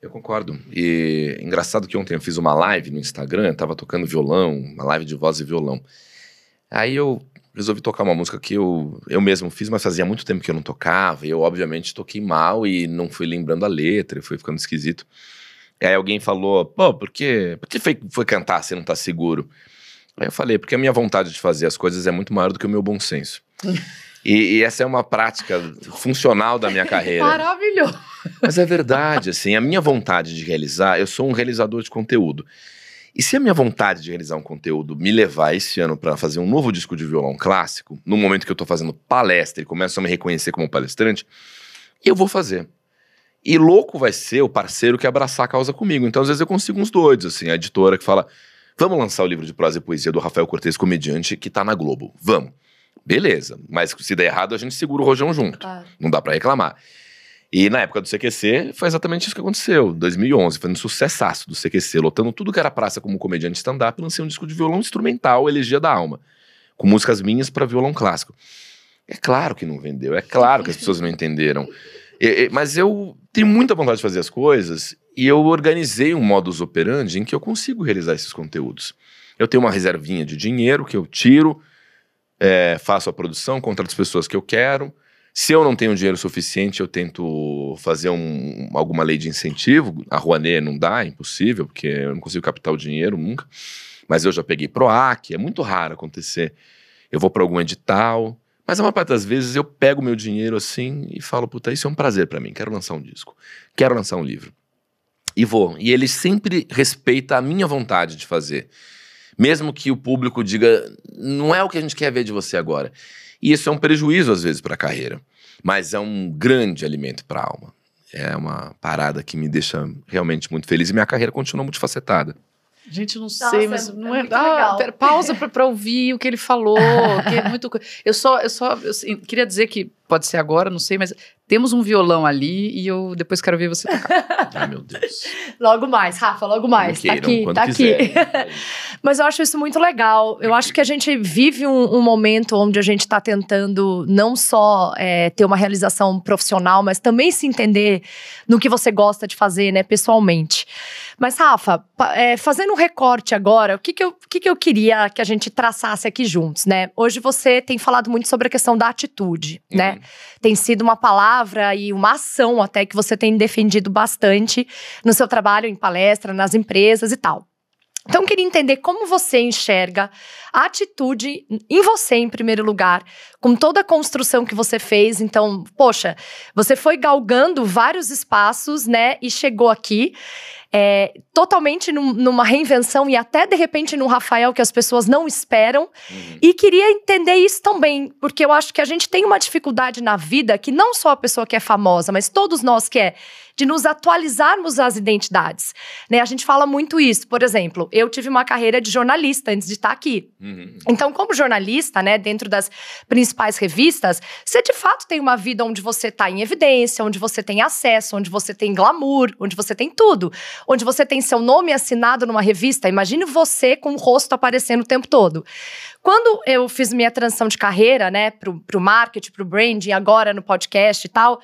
Eu concordo. E engraçado que ontem eu fiz uma live no Instagram, eu tava tocando violão, uma live de voz e violão. Aí eu resolvi tocar uma música que eu, eu mesmo fiz, mas fazia muito tempo que eu não tocava. E eu, obviamente, toquei mal e não fui lembrando a letra, e foi ficando esquisito. Aí alguém falou, pô, por que, por que foi, foi cantar se não tá seguro? Aí eu falei, porque a minha vontade de fazer as coisas é muito maior do que o meu bom senso. E, e, essa é uma prática funcional da minha carreira. Maravilhoso. Mas é verdade, assim, a minha vontade de realizar, eu sou um realizador de conteúdo. E se a minha vontade de realizar um conteúdo me levar esse ano para fazer um novo disco de violão clássico, no momento que eu estou fazendo palestra e começo a me reconhecer como palestrante, eu vou fazer. E louco vai ser o parceiro que abraçar a causa comigo. Então, às vezes, eu consigo uns doidos, assim, a editora que fala: vamos lançar o livro de prosa e poesia do Rafael Cortez, comediante, que tá na Globo. Vamos. Beleza. Mas se der errado, a gente segura o rojão junto. Claro. Não dá para reclamar. E na época do CQC, foi exatamente isso que aconteceu. 2011, fazendo um sucessaço do CQC, lotando tudo que era praça como comediante stand-up, lancei um disco de violão instrumental, Elegia da Alma, com músicas minhas para violão clássico. É claro que não vendeu, é claro que as pessoas não entenderam. É, é, mas eu tenho muita vontade de fazer as coisas e eu organizei um modus operandi em que eu consigo realizar esses conteúdos. Eu tenho uma reservinha de dinheiro que eu tiro, é, faço a produção, contrato as pessoas que eu quero. Se eu não tenho dinheiro suficiente, eu tento fazer um, alguma lei de incentivo. A Rouanet não dá, é impossível, porque eu não consigo captar o dinheiro nunca. Mas eu já peguei PROAC, é muito raro acontecer. Eu vou para algum edital, mas a maior parte das vezes eu pego meu dinheiro assim e falo, puta, isso é um prazer para mim, quero lançar um disco, quero lançar um livro. E vou. E ele sempre respeita a minha vontade de fazer. Mesmo que o público diga, não é o que a gente quer ver de você agora. E isso é um prejuízo às vezes para a carreira, mas é um grande alimento para a alma. É uma parada que me deixa realmente muito feliz e minha carreira continua multifacetada. Gente, não Nossa, sei, mas é, não é. é ah, pera, pausa para ouvir o que ele falou, que é muito. Eu só, eu só eu queria dizer que pode ser agora, não sei, mas temos um violão ali e eu depois quero ver você tocar. meu Deus. Logo mais, Rafa, logo mais. Tá Queiram, tá aqui, tá quiser. aqui. Mas eu acho isso muito legal. Eu acho que a gente vive um, um momento onde a gente está tentando não só é, ter uma realização profissional, mas também se entender no que você gosta de fazer, né, pessoalmente. Mas, Rafa, é, fazendo um recorte agora, o que que, eu, o que que eu queria que a gente traçasse aqui juntos, né? Hoje você tem falado muito sobre a questão da atitude, né? uhum. né? Tem sido uma palavra palavra e uma ação até que você tem defendido bastante no seu trabalho, em palestra, nas empresas e tal. Então, eu queria entender como você enxerga a atitude em você, em primeiro lugar, com toda a construção que você fez. Então, poxa, você foi galgando vários espaços, né, e chegou aqui é, totalmente num, numa reinvenção e até de repente num Rafael que as pessoas não esperam. Uhum. E queria entender isso também, porque eu acho que a gente tem uma dificuldade na vida que não só a pessoa que é famosa, mas todos nós que é de nos atualizarmos as identidades. Né? A gente fala muito isso. Por exemplo, eu tive uma carreira de jornalista antes de estar tá aqui. Uhum. Então, como jornalista, né, dentro das principais revistas, você de fato tem uma vida onde você está em evidência, onde você tem acesso, onde você tem glamour, onde você tem tudo, onde você tem seu nome assinado numa revista. Imagine você com o rosto aparecendo o tempo todo. Quando eu fiz minha transição de carreira, né, pro, pro marketing, pro branding, agora no podcast e tal,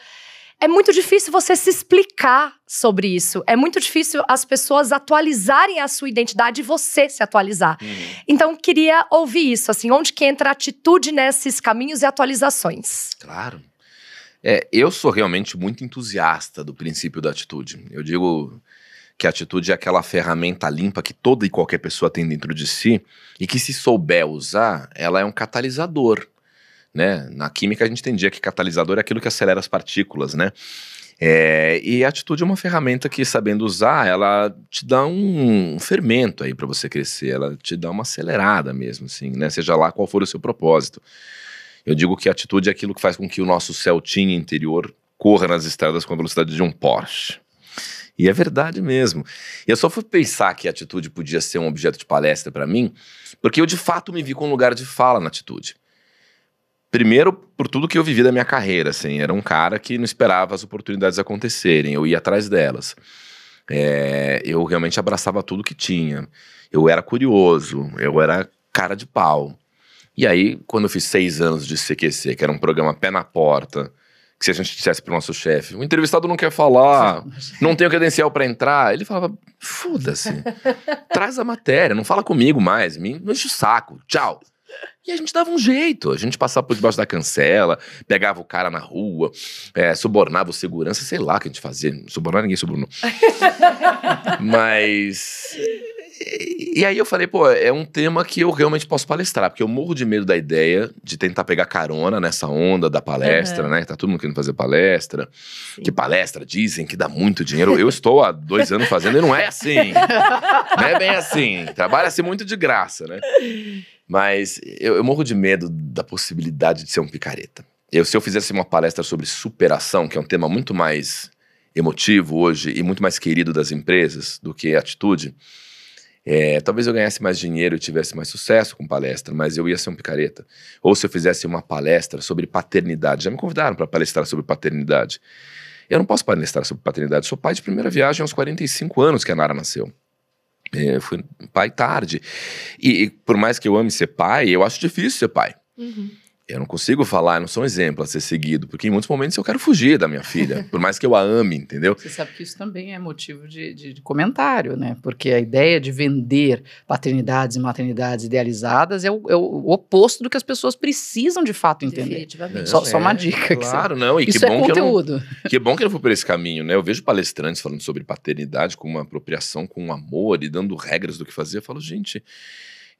é muito difícil você se explicar sobre isso. É muito difícil as pessoas atualizarem a sua identidade e você se atualizar. Uhum. Então, queria ouvir isso, assim, onde que entra a atitude nesses caminhos e atualizações? Claro. É, eu sou realmente muito entusiasta do princípio da atitude. Eu digo que a atitude é aquela ferramenta limpa que toda e qualquer pessoa tem dentro de si e que, se souber usar, ela é um catalisador né? Na química a gente entendia que catalisador é aquilo que acelera as partículas, né? É, e a atitude é uma ferramenta que, sabendo usar, ela te dá um, um fermento aí para você crescer, ela te dá uma acelerada mesmo, assim, né? Seja lá qual for o seu propósito. Eu digo que a atitude é aquilo que faz com que o nosso Celtinha interior corra nas estradas com a velocidade de um Porsche. E é verdade mesmo. E eu só fui pensar que a atitude podia ser um objeto de palestra para mim, porque eu de fato me vi com um lugar de fala na atitude. Primeiro, por tudo que eu vivi da minha carreira, assim. Era um cara que não esperava as oportunidades acontecerem, eu ia atrás delas. É, eu realmente abraçava tudo que tinha. Eu era curioso, eu era cara de pau. E aí, quando eu fiz seis anos de CQC, que era um programa pé na porta, que se a gente dissesse pro nosso chefe, o entrevistado não quer falar, não tem o credencial para entrar, ele falava, foda-se, traz a matéria, não fala comigo mais, me enche o saco, tchau. E a gente dava um jeito. A gente passava por debaixo da cancela, pegava o cara na rua, é, subornava o segurança, sei lá o que a gente fazia. Subornar ninguém subornou. Mas. E, aí eu falei, pô, é um tema que eu realmente posso palestrar, porque eu morro de medo da ideia de tentar pegar carona nessa onda da palestra, uhum. né? Tá todo mundo querendo fazer palestra. Sim. Que palestra dizem que dá muito dinheiro. Eu estou há dois anos fazendo e não é assim. não é bem assim. Trabalha-se muito de graça, né? Mas eu, eu, morro de medo da possibilidade de ser um picareta. Eu, se eu fizesse uma palestra sobre superação, que é um tema muito mais emotivo hoje e muito mais querido das empresas do que atitude, é, talvez eu ganhasse mais dinheiro e tivesse mais sucesso com palestra, mas eu ia ser um picareta. Ou se eu fizesse uma palestra sobre paternidade. Já me convidaram para palestrar sobre paternidade. Eu não posso palestrar sobre paternidade. sou pai de primeira viagem aos 45 anos que a Nara nasceu. É, fui pai tarde. E, e, por mais que eu ame ser pai, eu acho difícil ser pai. Uhum eu não consigo falar, eu não sou um exemplo a ser seguido, porque em muitos momentos eu quero fugir da minha filha, por mais que eu a ame, entendeu? Você sabe que isso também é motivo de, de, de comentário, né? Porque a ideia de vender paternidades e maternidades idealizadas é o, é o oposto do que as pessoas precisam de fato entender. Definitivamente. Só, é, só uma é, dica. Claro, você... não. E isso é que bom é conteúdo. Que, não, que bom que eu fui por esse caminho, né? Eu vejo palestrantes falando sobre paternidade com uma apropriação, com um amor e dando regras do que fazer. Eu falo, gente,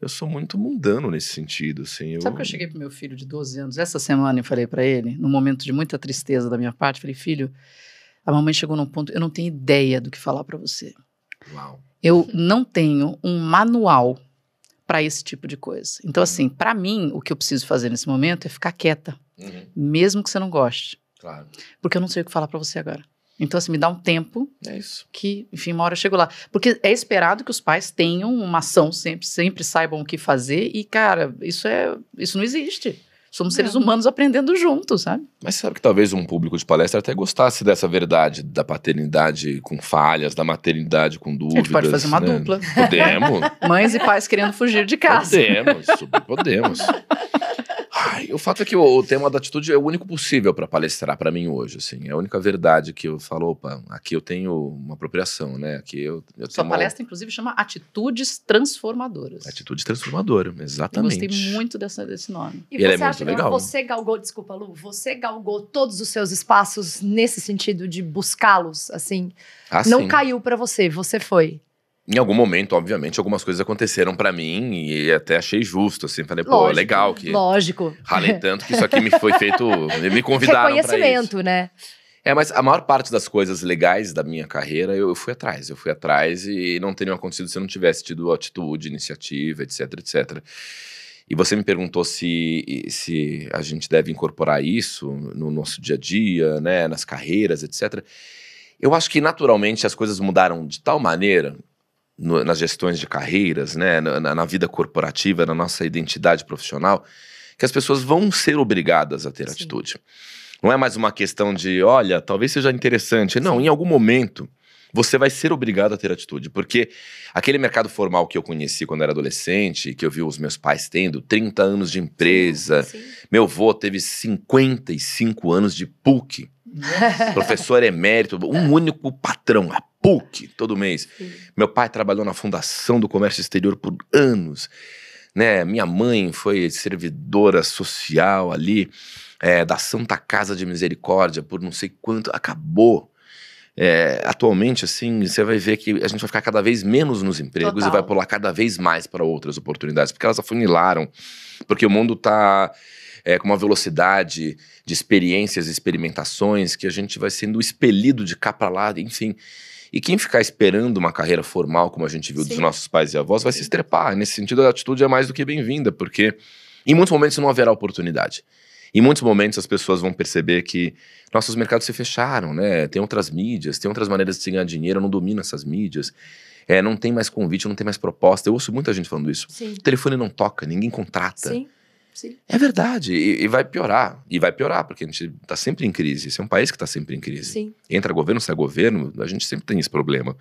eu sou muito mundano nesse sentido, assim. Eu... Sabe que eu cheguei pro meu filho de 12 anos essa semana e falei para ele, num momento de muita tristeza da minha parte, falei, filho, a mamãe chegou num ponto, eu não tenho ideia do que falar para você. Uau. Eu não tenho um manual para esse tipo de coisa. Então, assim, uhum. para mim, o que eu preciso fazer nesse momento é ficar quieta, uhum. mesmo que você não goste. Claro. Porque eu não sei o que falar para você agora. Então, assim, me dá um tempo. É isso. Que, enfim, uma hora eu chego lá. Porque é esperado que os pais tenham uma ação, sempre, sempre saibam o que fazer. E, cara, isso é. Isso não existe. Somos seres humanos aprendendo juntos, sabe? Mas sabe que talvez um público de palestra até gostasse dessa verdade da paternidade com falhas, da maternidade com dúvidas. A gente pode fazer uma né? dupla. Podemos. Mães e pais querendo fugir de casa. Podemos, podemos. Ai, o fato é que o, o, tema da atitude é o único possível para palestrar para mim hoje, assim. É a única verdade que eu falo, opa, aqui eu tenho uma apropriação, né? Aqui eu, eu Sua palestra, uma... inclusive, chama Atitudes Transformadoras. Atitudes Transformadoras, exatamente. Eu gostei muito dessa, desse nome. E, e é você é acha que você galgou, desculpa, Lu, você galgou todos os seus espaços nesse sentido de buscá-los, assim? Ah, Não sim. caiu para você, você foi em algum momento, obviamente, algumas coisas aconteceram para mim e até achei justo, assim, falei, lógico, pô, legal que... Lógico. Ralei tanto que isso aqui me foi feito, me convidaram para isso. Reconhecimento, né? É, mas a maior parte das coisas legais da minha carreira, eu, eu fui atrás, eu fui atrás e não teria acontecido se eu não tivesse tido atitude, iniciativa, etc, etc. E você me perguntou se, se a gente deve incorporar isso no nosso dia a dia, né, nas carreiras, etc. Eu acho que naturalmente as coisas mudaram de tal maneira no, nas gestões de carreiras, né, na, na, vida corporativa, na nossa identidade profissional, que as pessoas vão ser obrigadas a ter Sim. atitude. Não é mais uma questão de, olha, talvez seja interessante. Não, em algum momento você vai ser obrigado a ter atitude, porque aquele mercado formal que eu conheci quando era adolescente, que eu vi os meus pais tendo 30 anos de empresa, Sim. meu avô teve 55 anos de PUC. Professor emérito, um único patrão, a PUC todo mês. Sim. Meu pai trabalhou na Fundação do Comércio Exterior por anos. Né? Minha mãe foi servidora social ali, é, da Santa Casa de Misericórdia, por não sei quanto. Acabou. É, atualmente, assim, você vai ver que a gente vai ficar cada vez menos nos empregos Total. e vai pular cada vez mais para outras oportunidades, porque elas afunilaram, porque o mundo está é, com uma velocidade de experiências, experimentações, que a gente vai sendo expelido de cá para lá, enfim. E quem ficar esperando uma carreira formal, como a gente viu Sim. dos nossos pais e avós, vai se estrepar. Nesse sentido, a atitude é mais do que bem-vinda, porque em muitos momentos não haverá oportunidade. Em muitos momentos as pessoas vão perceber que nossos mercados se fecharam, né? Tem outras mídias, tem outras maneiras de se ganhar dinheiro, eu não domino essas mídias. É, não tem mais convite, não tem mais proposta. Eu ouço muita gente falando isso. Sim. O telefone não toca, ninguém contrata. Sim. Sim. É verdade. E, e, vai piorar. E vai piorar, porque a gente está sempre em crise. Esse é um país que está sempre em crise. Sim. Entra governo, sai governo, a gente sempre tem esse problema.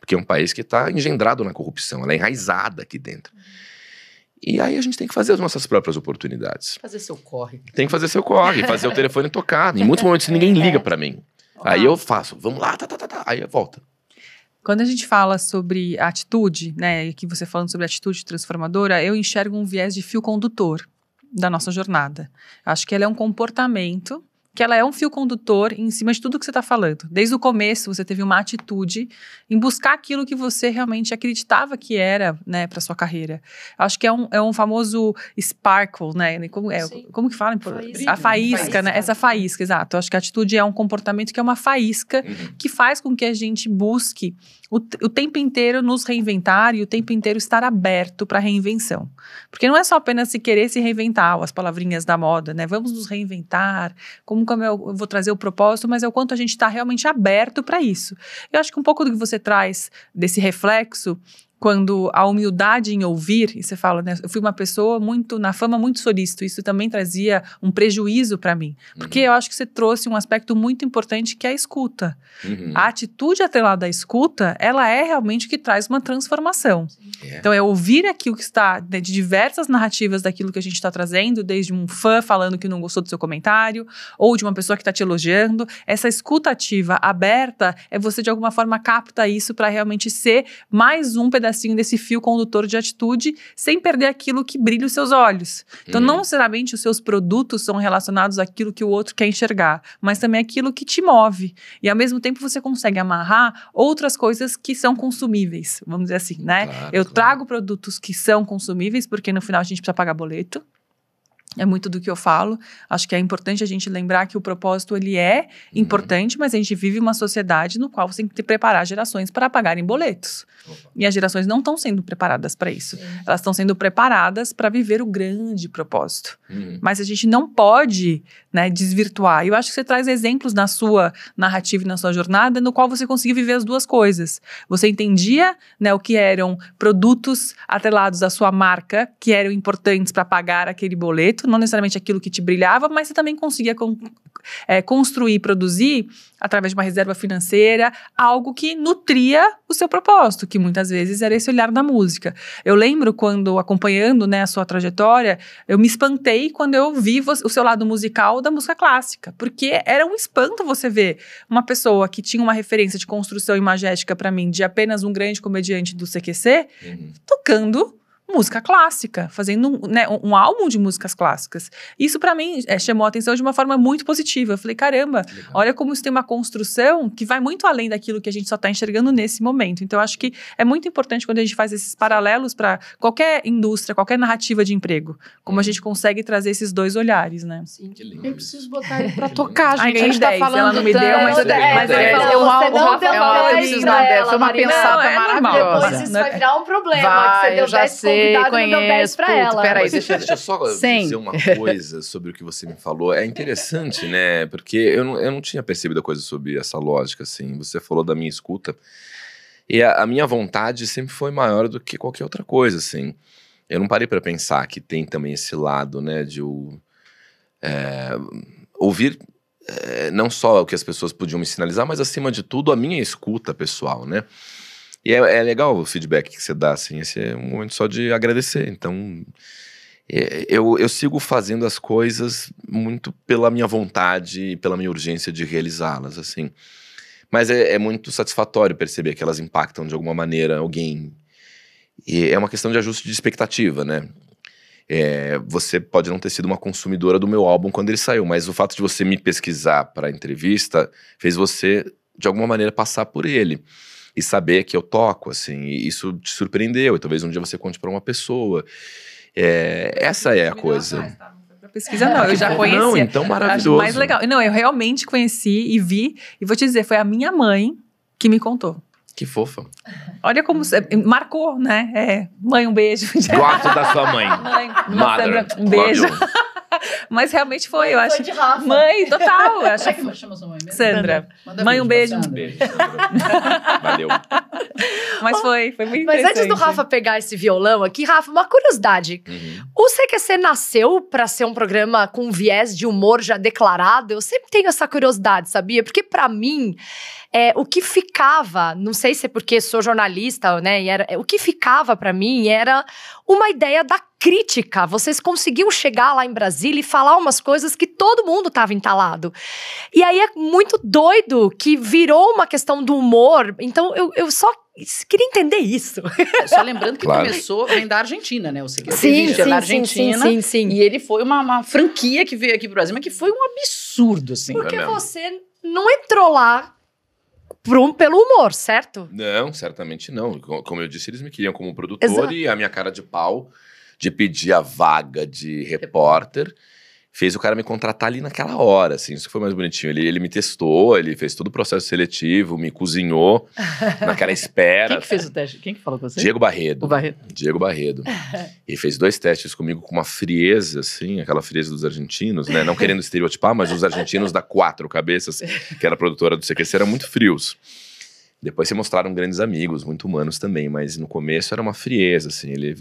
Porque é um país que está engendrado na corrupção, ela é enraizada aqui dentro. E aí a gente tem que fazer as nossas próprias oportunidades. Fazer seu corre. Tem que fazer seu corre, fazer o telefone tocar. Em muitos momentos ninguém liga para mim. Aí eu faço, vamos lá, tá, tá, tá, tá. Aí volta. Quando a gente fala sobre atitude, né, que você falando sobre atitude transformadora, eu enxergo um viés de fio condutor da nossa jornada. Acho que ela é um comportamento que ela é um fio condutor em cima de tudo que você está falando. Desde o começo, você teve uma atitude em buscar aquilo que você realmente acreditava que era né, para sua carreira. Acho que é um, é um famoso sparkle, né? Como, é, como que fala? Faísca. A faísca, faísca, né? Essa faísca, exato. Acho que a atitude é um comportamento que é uma faísca uhum. que faz com que a gente busque o, o tempo inteiro nos reinventar e o tempo inteiro estar aberto para reinvenção. Porque não é só apenas se querer se reinventar, as palavrinhas da moda, né? Vamos nos reinventar, como, como eu vou trazer o propósito, mas é o quanto a gente está realmente aberto para isso. Eu acho que um pouco do que você traz desse reflexo quando a humildade em ouvir, e você fala, né, eu fui uma pessoa muito, na fama, muito solícito, isso também trazia um prejuízo para mim, porque uhum. eu acho que você trouxe um aspecto muito importante que é a escuta. Uhum. A atitude atrelada à escuta, ela é realmente o que traz uma transformação. Yeah. É. Então, é ouvir aquilo que está, né, de diversas narrativas daquilo que a gente está trazendo, desde um fã falando que não gostou do seu comentário, ou de uma pessoa que está te elogiando, essa escuta ativa, aberta, é você de alguma forma capta isso para realmente ser mais um pedaço pedacinho desse fio condutor de atitude sem perder aquilo que brilha os seus olhos. Então, uhum. não necessariamente os seus produtos são relacionados àquilo que o outro quer enxergar, mas também aquilo que te move. E ao mesmo tempo você consegue amarrar outras coisas que são consumíveis, vamos dizer assim, né? Claro, eu claro. trago produtos que são consumíveis, porque no final a gente precisa pagar boleto é muito do que eu falo. Acho que é importante a gente lembrar que o propósito ele é uhum. importante, mas a gente vive uma sociedade no qual você tem que preparar gerações para pagarem boletos. Opa. E as gerações não estão sendo preparadas para isso. Uhum. Elas estão sendo preparadas para viver o grande propósito. Uhum. Mas a gente não pode, né, desvirtuar. Eu acho que você traz exemplos na sua narrativa e na sua jornada no qual você conseguiu viver as duas coisas. Você entendia, né, o que eram produtos atrelados à sua marca que eram importantes para pagar aquele boleto momento, não necessariamente aquilo que te brilhava, mas você também conseguia con é, construir, produzir, através de uma reserva financeira, algo que nutria o seu propósito, que muitas vezes era esse olhar da música. Eu lembro quando, acompanhando né, a sua trajetória, eu me espantei quando eu vi o seu lado musical da música clássica, porque era um espanto você ver uma pessoa que tinha uma referência de construção imagética para mim de apenas um grande comediante do CQC uhum. tocando música clássica, fazendo né, um álbum de músicas clássicas. Isso para mim é, chamou a atenção de uma forma muito positiva. Eu falei, caramba, Legal. olha como isso tem uma construção que vai muito além daquilo que a gente só está enxergando nesse momento. Então, acho que é muito importante quando a gente faz esses paralelos para qualquer indústria, qualquer narrativa de emprego, como hum. a uhum. gente consegue trazer esses dois olhares, né? Sim. Eu preciso botar ele para tocar, gente. A gente tá 10, falando ela não me deu, mas, eu, mas eu, eu, eu, Rafa, eu, eu preciso dar Foi uma pensada é maravilhosa. Depois isso vai virar um problema, que você deu 10 convidado conheço, não deu 10 pra puto, ela. Peraí, deixa, deixa eu só Sim. dizer uma coisa sobre o que você me falou. É interessante, né? Porque eu não, eu não tinha percebido a coisa sobre essa lógica, assim. Você falou da minha escuta. E a, a minha vontade sempre foi maior do que qualquer outra coisa, assim. Eu não parei para pensar que tem também esse lado, né, de o, é, ouvir é, não só o que as pessoas podiam me sinalizar, mas acima de tudo a minha escuta pessoal, né? E é, é, legal o feedback que você dá, assim, esse é um momento só de agradecer. Então, é, eu, eu sigo fazendo as coisas muito pela minha vontade e pela minha urgência de realizá-las, assim. Mas é, é, muito satisfatório perceber que elas impactam de alguma maneira alguém. E é uma questão de ajuste de expectativa, né? É, você pode não ter sido uma consumidora do meu álbum quando ele saiu, mas o fato de você me pesquisar para a entrevista fez você, de alguma maneira, passar por ele e saber que eu toco, assim, isso te surpreendeu, e talvez um dia você conte para uma pessoa. É, essa é a coisa. Tá? É, Pesquisa não, eu tipo, já conheci. Não, então maravilhoso. mais legal. Não, eu realmente conheci e vi, e vou te dizer, foi a minha mãe que me contou. Que fofa. Olha como marcou, né? É, mãe, um beijo. Gosto da sua mãe. mãe Mother, um beijo. Mas realmente foi, mãe, eu acho. Foi de Rafa. Mãe, total. acho... É que chama sua mãe mesmo? Sandra. Manda mãe, um beijo. Um beijo. Valeu. Mas foi, foi muito Mas antes do Rafa pegar esse violão aqui, Rafa, uma curiosidade. Uhum. O CQC nasceu para ser um programa com viés de humor já declarado? Eu sempre tenho essa curiosidade, sabia? Porque para mim, é, o que ficava, não sei se é porque sou jornalista, né, e era, o que ficava para mim era uma ideia da crítica. Vocês conseguiam chegar lá em Brasília e falar umas coisas que todo mundo estava entalado. E aí é muito doido que virou uma questão do humor. Então eu, eu só queria entender isso. É, só lembrando que claro. começou vem da Argentina, né? O seguinte, sim, sim, da Argentina. Sim, sim, sim, E ele foi uma, uma, franquia que veio aqui pro Brasil, mas que foi um absurdo, assim. Porque é você não entrou lá por, pelo humor, certo? Não, certamente não. Como eu disse, eles me queriam como produtor Exato. e a minha cara de pau de pedir a vaga de repórter fez o cara me contratar ali naquela hora, assim, isso foi mais bonitinho. Ele, ele me testou, ele fez todo o processo seletivo, me cozinhou naquela espera. Quem que fez o teste? Quem que falou com você? Diego Barredo. O Barredo. Diego Barredo. ele fez dois testes comigo com uma frieza, assim, aquela frieza dos argentinos, né? Não querendo estereotipar, mas os argentinos da Quatro Cabeças, que era produtora do CQC, eram muito frios. Depois se mostraram grandes amigos, muito humanos também, mas no começo era uma frieza, assim, ele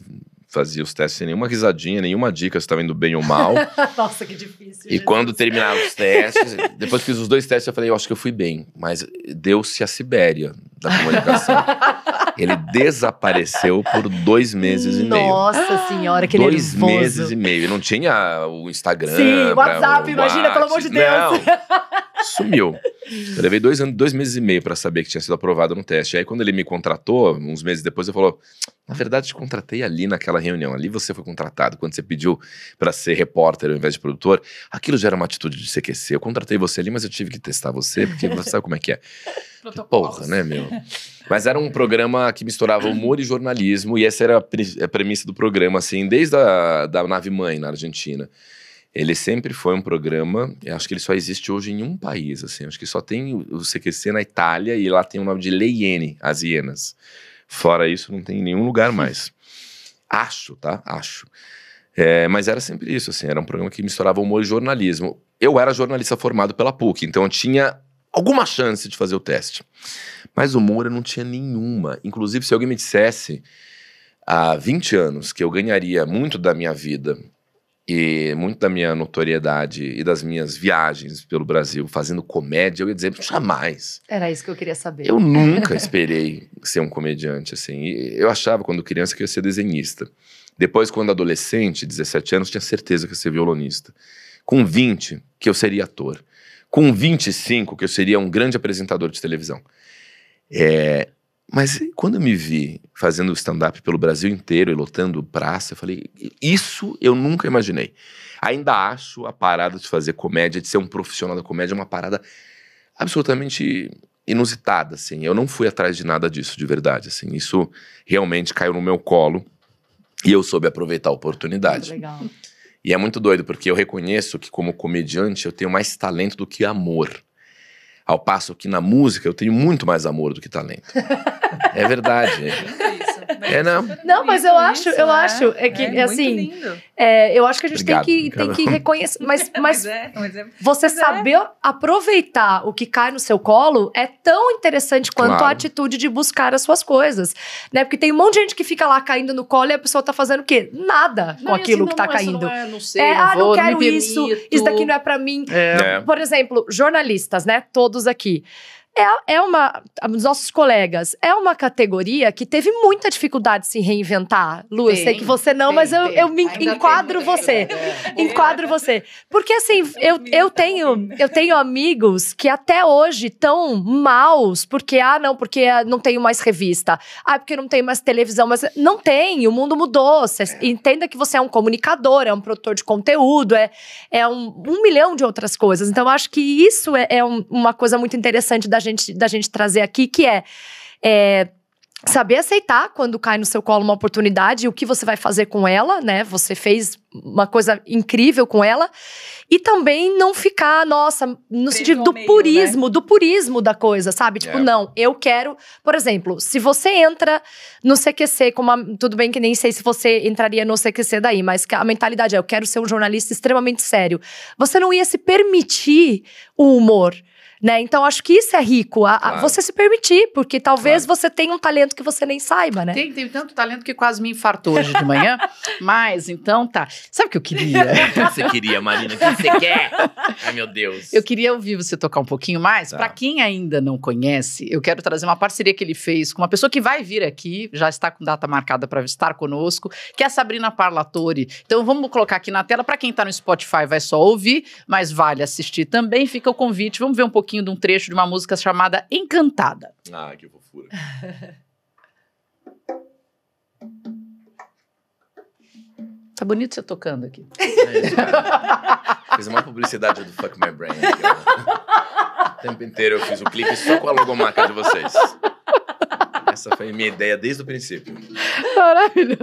fazia os testes sem nenhuma risadinha, nenhuma dica se estava indo bem ou mal. Nossa, que difícil. E Jesus. quando terminaram os testes, depois que fiz os dois testes, eu falei, eu acho que eu fui bem, mas deu-se a Sibéria da comunicação. ele desapareceu por dois meses e meio. Nossa senhora, que dois nervoso. Dois meses e meio. Não tinha o Instagram. Sim, WhatsApp, o imagina, WhatsApp. pelo amor de Deus. Não, sumiu. Eu levei dois, anos, dois meses e meio para saber que tinha sido aprovado no teste. Aí quando ele me contratou, uns meses depois, ele falou... Na verdade, te contratei ali naquela reunião. Ali você foi contratado. Quando você pediu para ser repórter ao invés de produtor, aquilo já era uma atitude de CQC. Eu contratei você ali, mas eu tive que testar você, porque você sabe como é que é. Porra, né, meu? Mas era um programa que misturava humor e jornalismo, e essa era a premissa do programa, assim, desde a da Nave Mãe, na Argentina. Ele sempre foi um programa, acho que ele só existe hoje em um país, assim, acho que só tem o CQC na Itália, e lá tem o nome de Leiene, as hienas. Fora isso, não tem em nenhum lugar mais. Acho, tá? Acho. É, mas era sempre isso, assim, era um programa que misturava humor e jornalismo. Eu era jornalista formado pela PUC, então eu tinha alguma chance de fazer o teste. Mas o Moura não tinha nenhuma. Inclusive, se alguém me dissesse há 20 anos que eu ganharia muito da minha vida e muito da minha notoriedade e das minhas viagens pelo Brasil fazendo comédia, eu ia dizer jamais. Era isso que eu queria saber. Eu nunca esperei ser um comediante assim. eu achava quando criança que eu ia ser desenhista. Depois, quando adolescente, 17 anos, tinha certeza que ia ser violonista. Com 20, que eu seria ator com 25 que eu seria um grande apresentador de televisão. É, mas quando eu me vi fazendo stand-up pelo Brasil inteiro e lotando praça, eu falei, isso eu nunca imaginei. Ainda acho a parada de fazer comédia, de ser um profissional da comédia, uma parada absolutamente inusitada, assim. Eu não fui atrás de nada disso, de verdade, assim. Isso realmente caiu no meu colo e eu soube aproveitar a oportunidade. legal. E é muito doido, porque eu reconheço que, como comediante, eu tenho mais talento do que amor. Ao passo que na música eu tenho muito mais amor do que talento. é verdade. É, não. Não, mas eu acho, eu né? acho, é que, é, assim, é, eu acho que a gente Obrigado, tem que, tem que reconhecer, mas, mas, mas é, é, você mas é. saber aproveitar o que cai no seu colo é tão interessante quanto claro. a atitude de buscar as suas coisas, né? Porque tem um monte de gente que fica lá caindo no colo e a pessoa tá fazendo o quê? Nada não, com assim, aquilo assim, que tá não, caindo. Não é, não sei, é, ah, vou, não quero isso, isso daqui não é para mim. É. Por exemplo, jornalistas, né? Todos aqui é, é uma. Os nossos colegas, é uma categoria que teve muita dificuldade de se reinventar. Lu, é tem, eu sei que você não, tem, mas eu, eu me Ainda enquadro você. É. Enquadro você. Porque assim, eu, eu, tenho, eu tenho amigos que até hoje estão maus, porque, ah, não, porque ah, não tenho mais revista. Ah, porque não tenho mais televisão, mas não tem, o mundo mudou. é. entenda que você é um comunicador, é um produtor de conteúdo, é, é um, um milhão de outras coisas. Então, acho que isso é, é um, uma coisa muito interessante da gente, da gente trazer aqui, que é, é saber aceitar quando cai no seu colo uma oportunidade e o que você vai fazer com ela, né? Você fez uma coisa incrível com ela. E também não ficar, nossa, no Preso sentido do meio, purismo, né? do purismo da coisa, sabe? Tipo, é. não, eu quero. Por exemplo, se você entra no CQC, como a, tudo bem que nem sei se você entraria no CQC daí, mas a mentalidade é: eu quero ser um jornalista extremamente sério. Você não ia se permitir o humor né? Então, acho que isso é rico, a, claro. a você se permitir, porque talvez claro. você tenha um talento que você nem saiba, né? Tem, tem tanto talento que quase me infartou hoje de manhã. mas, então, tá. Sabe o que eu queria? o que você queria, Marina? O que você quer? Ai, meu Deus. Eu queria ouvir você tocar um pouquinho mais. Tá. Para quem ainda não conhece, eu quero trazer uma parceria que ele fez com uma pessoa que vai vir aqui, já está com data marcada para estar conosco, que é a Sabrina Parlatore. Então, vamos colocar aqui na tela. Para quem está no Spotify, vai só ouvir, mas vale assistir também. Fica o convite. Vamos ver um pouquinho pouquinho de um trecho de uma música chamada Encantada. Ah, que fofura. Tá bonito você tocando aqui. É isso, fiz uma publicidade do Fuck My Brain aqui. O tempo inteiro eu fiz o clipe só com a logomarca de vocês. Essa foi a minha ideia desde o princípio. Maravilhoso.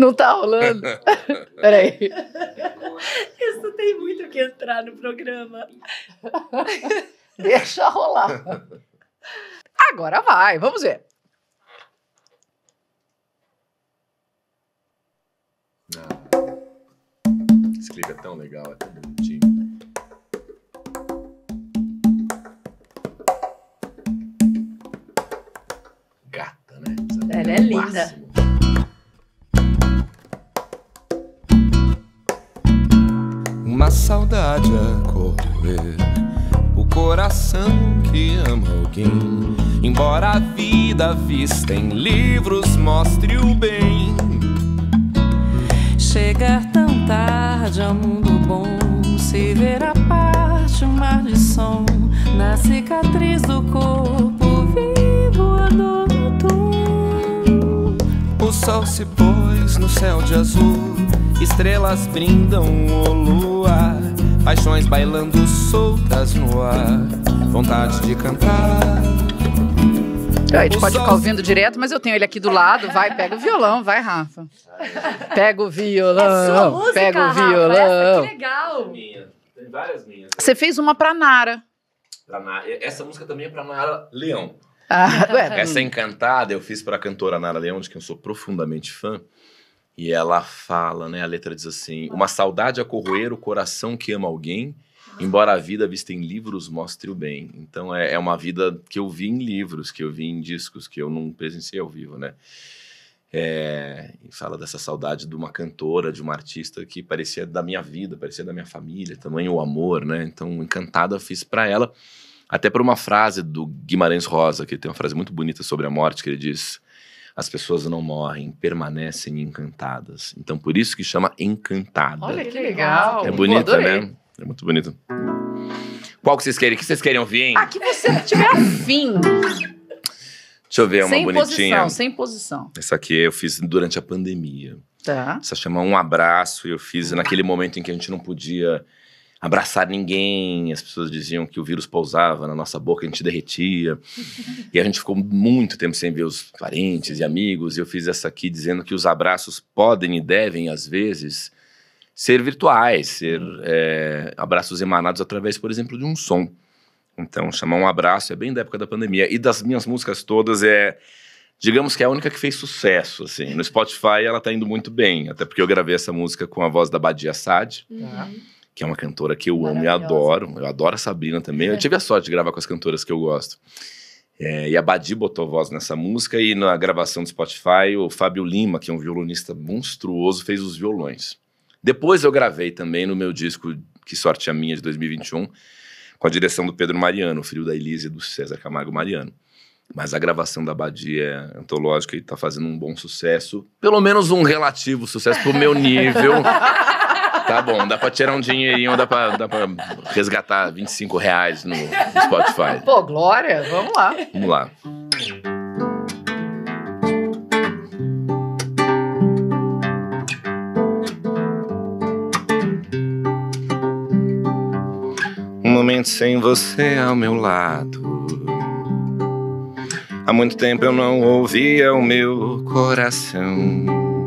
Não tá rolando? Peraí. Isso tem muito que entrar no programa. Deixa rolar. Agora vai, vamos ver. Ah, esse clique é tão legal, é tão bonitinho. Gata, né? Ela é, é linda. Máximo. a saudade acorrer o coração que ama alguém. Embora a vida vista em livros mostre o bem. Chegar tão tarde ao mundo bom, se ver a parte um mar de som na cicatriz do corpo vivo a dor O sol se pôs no céu de azul Estrelas brindam o luar, paixões bailando soltas no ar, vontade de cantar. Então, a gente pode ficar ouvindo direto, mas eu tenho ele aqui do lado. Vai, pega o violão, vai, Rafa. Pega o violão. É sua música, pega o violão. Rafa, que legal. É minha. Tem várias minhas. Você fez uma pra Nara. Pra Nara. Essa música também é pra Nara Leão. Ah, então, Essa encantada eu fiz pra cantora Nara Leão, de quem eu sou profundamente fã. E ela fala, né? A letra diz assim: Uma saudade a é corroer o coração que ama alguém, embora a vida vista em livros mostre o bem. Então é, é uma vida que eu vi em livros, que eu vi em discos, que eu não presenciei ao vivo, né? É, fala dessa saudade de uma cantora, de uma artista que parecia da minha vida, parecia da minha família, também o amor, né? Então, encantada fiz para ela, até por uma frase do Guimarães Rosa, que tem uma frase muito bonita sobre a morte, que ele diz: as pessoas não morrem, permanecem encantadas. Então, por isso que chama Encantada. Olha que legal. É bonita, né? É muito bonito. Qual que vocês querem? O que vocês querem ouvir, hein? Ah, que você tiver afim. Deixa eu ver uma sem bonitinha. Posição, sem posição. Essa aqui eu fiz durante a pandemia. Tá. Essa chama Um Abraço. Eu fiz naquele momento em que a gente não podia abraçar ninguém, as pessoas diziam que o vírus pousava na nossa boca, a gente derretia. e a gente ficou muito tempo sem ver os parentes e amigos. E eu fiz essa aqui dizendo que os abraços podem e devem, às vezes, ser virtuais, ser uhum. é, abraços emanados através, por exemplo, de um som. Então, chamar um abraço é bem da época da pandemia. E das minhas músicas todas é digamos que é a única que fez sucesso, assim. No Spotify ela tá indo muito bem, até porque eu gravei essa música com a voz da Badia Sad. Uhum. Tá que é uma cantora que eu amo e adoro. Eu adoro a Sabrina também. Eu tive a sorte de gravar com as cantoras que eu gosto. É, e a Badi botou voz nessa música e na gravação do Spotify o Fábio Lima, que é um violonista monstruoso, fez os violões. Depois eu gravei também no meu disco Que Sorte a Minha de 2021, com a direção do Pedro Mariano, o filho da Elise e do César Camargo Mariano. Mas a gravação da Badi é antológica e está fazendo um bom sucesso, pelo menos um relativo sucesso pro meu nível. Tá bom, dá pra tirar um dinheirinho, dá pra, dá pra resgatar 25 reais no Spotify. Pô, Glória, vamos lá. Vamos lá. Um momento sem você ao meu lado. Há muito tempo eu não ouvia o meu coração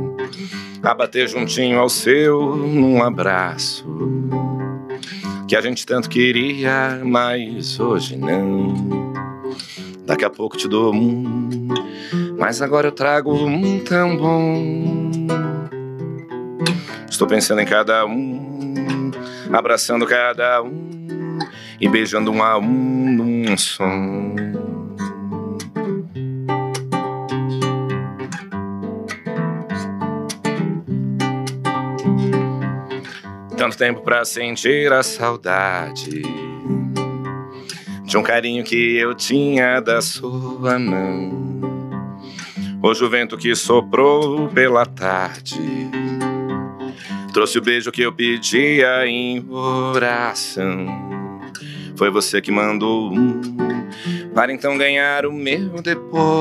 a bater juntinho ao seu num abraço que a gente tanto queria, mas hoje não. Daqui a pouco te dou um, mas agora eu trago um tão bom. Estou pensando em cada um, abraçando cada um e beijando um a um num som. tanto tempo para sentir a saudade de um carinho que eu tinha da sua mão. Hoje o vento que soprou pela tarde trouxe o beijo que eu pedia em oração. Foi você que mandou um para então ganhar o meu depois.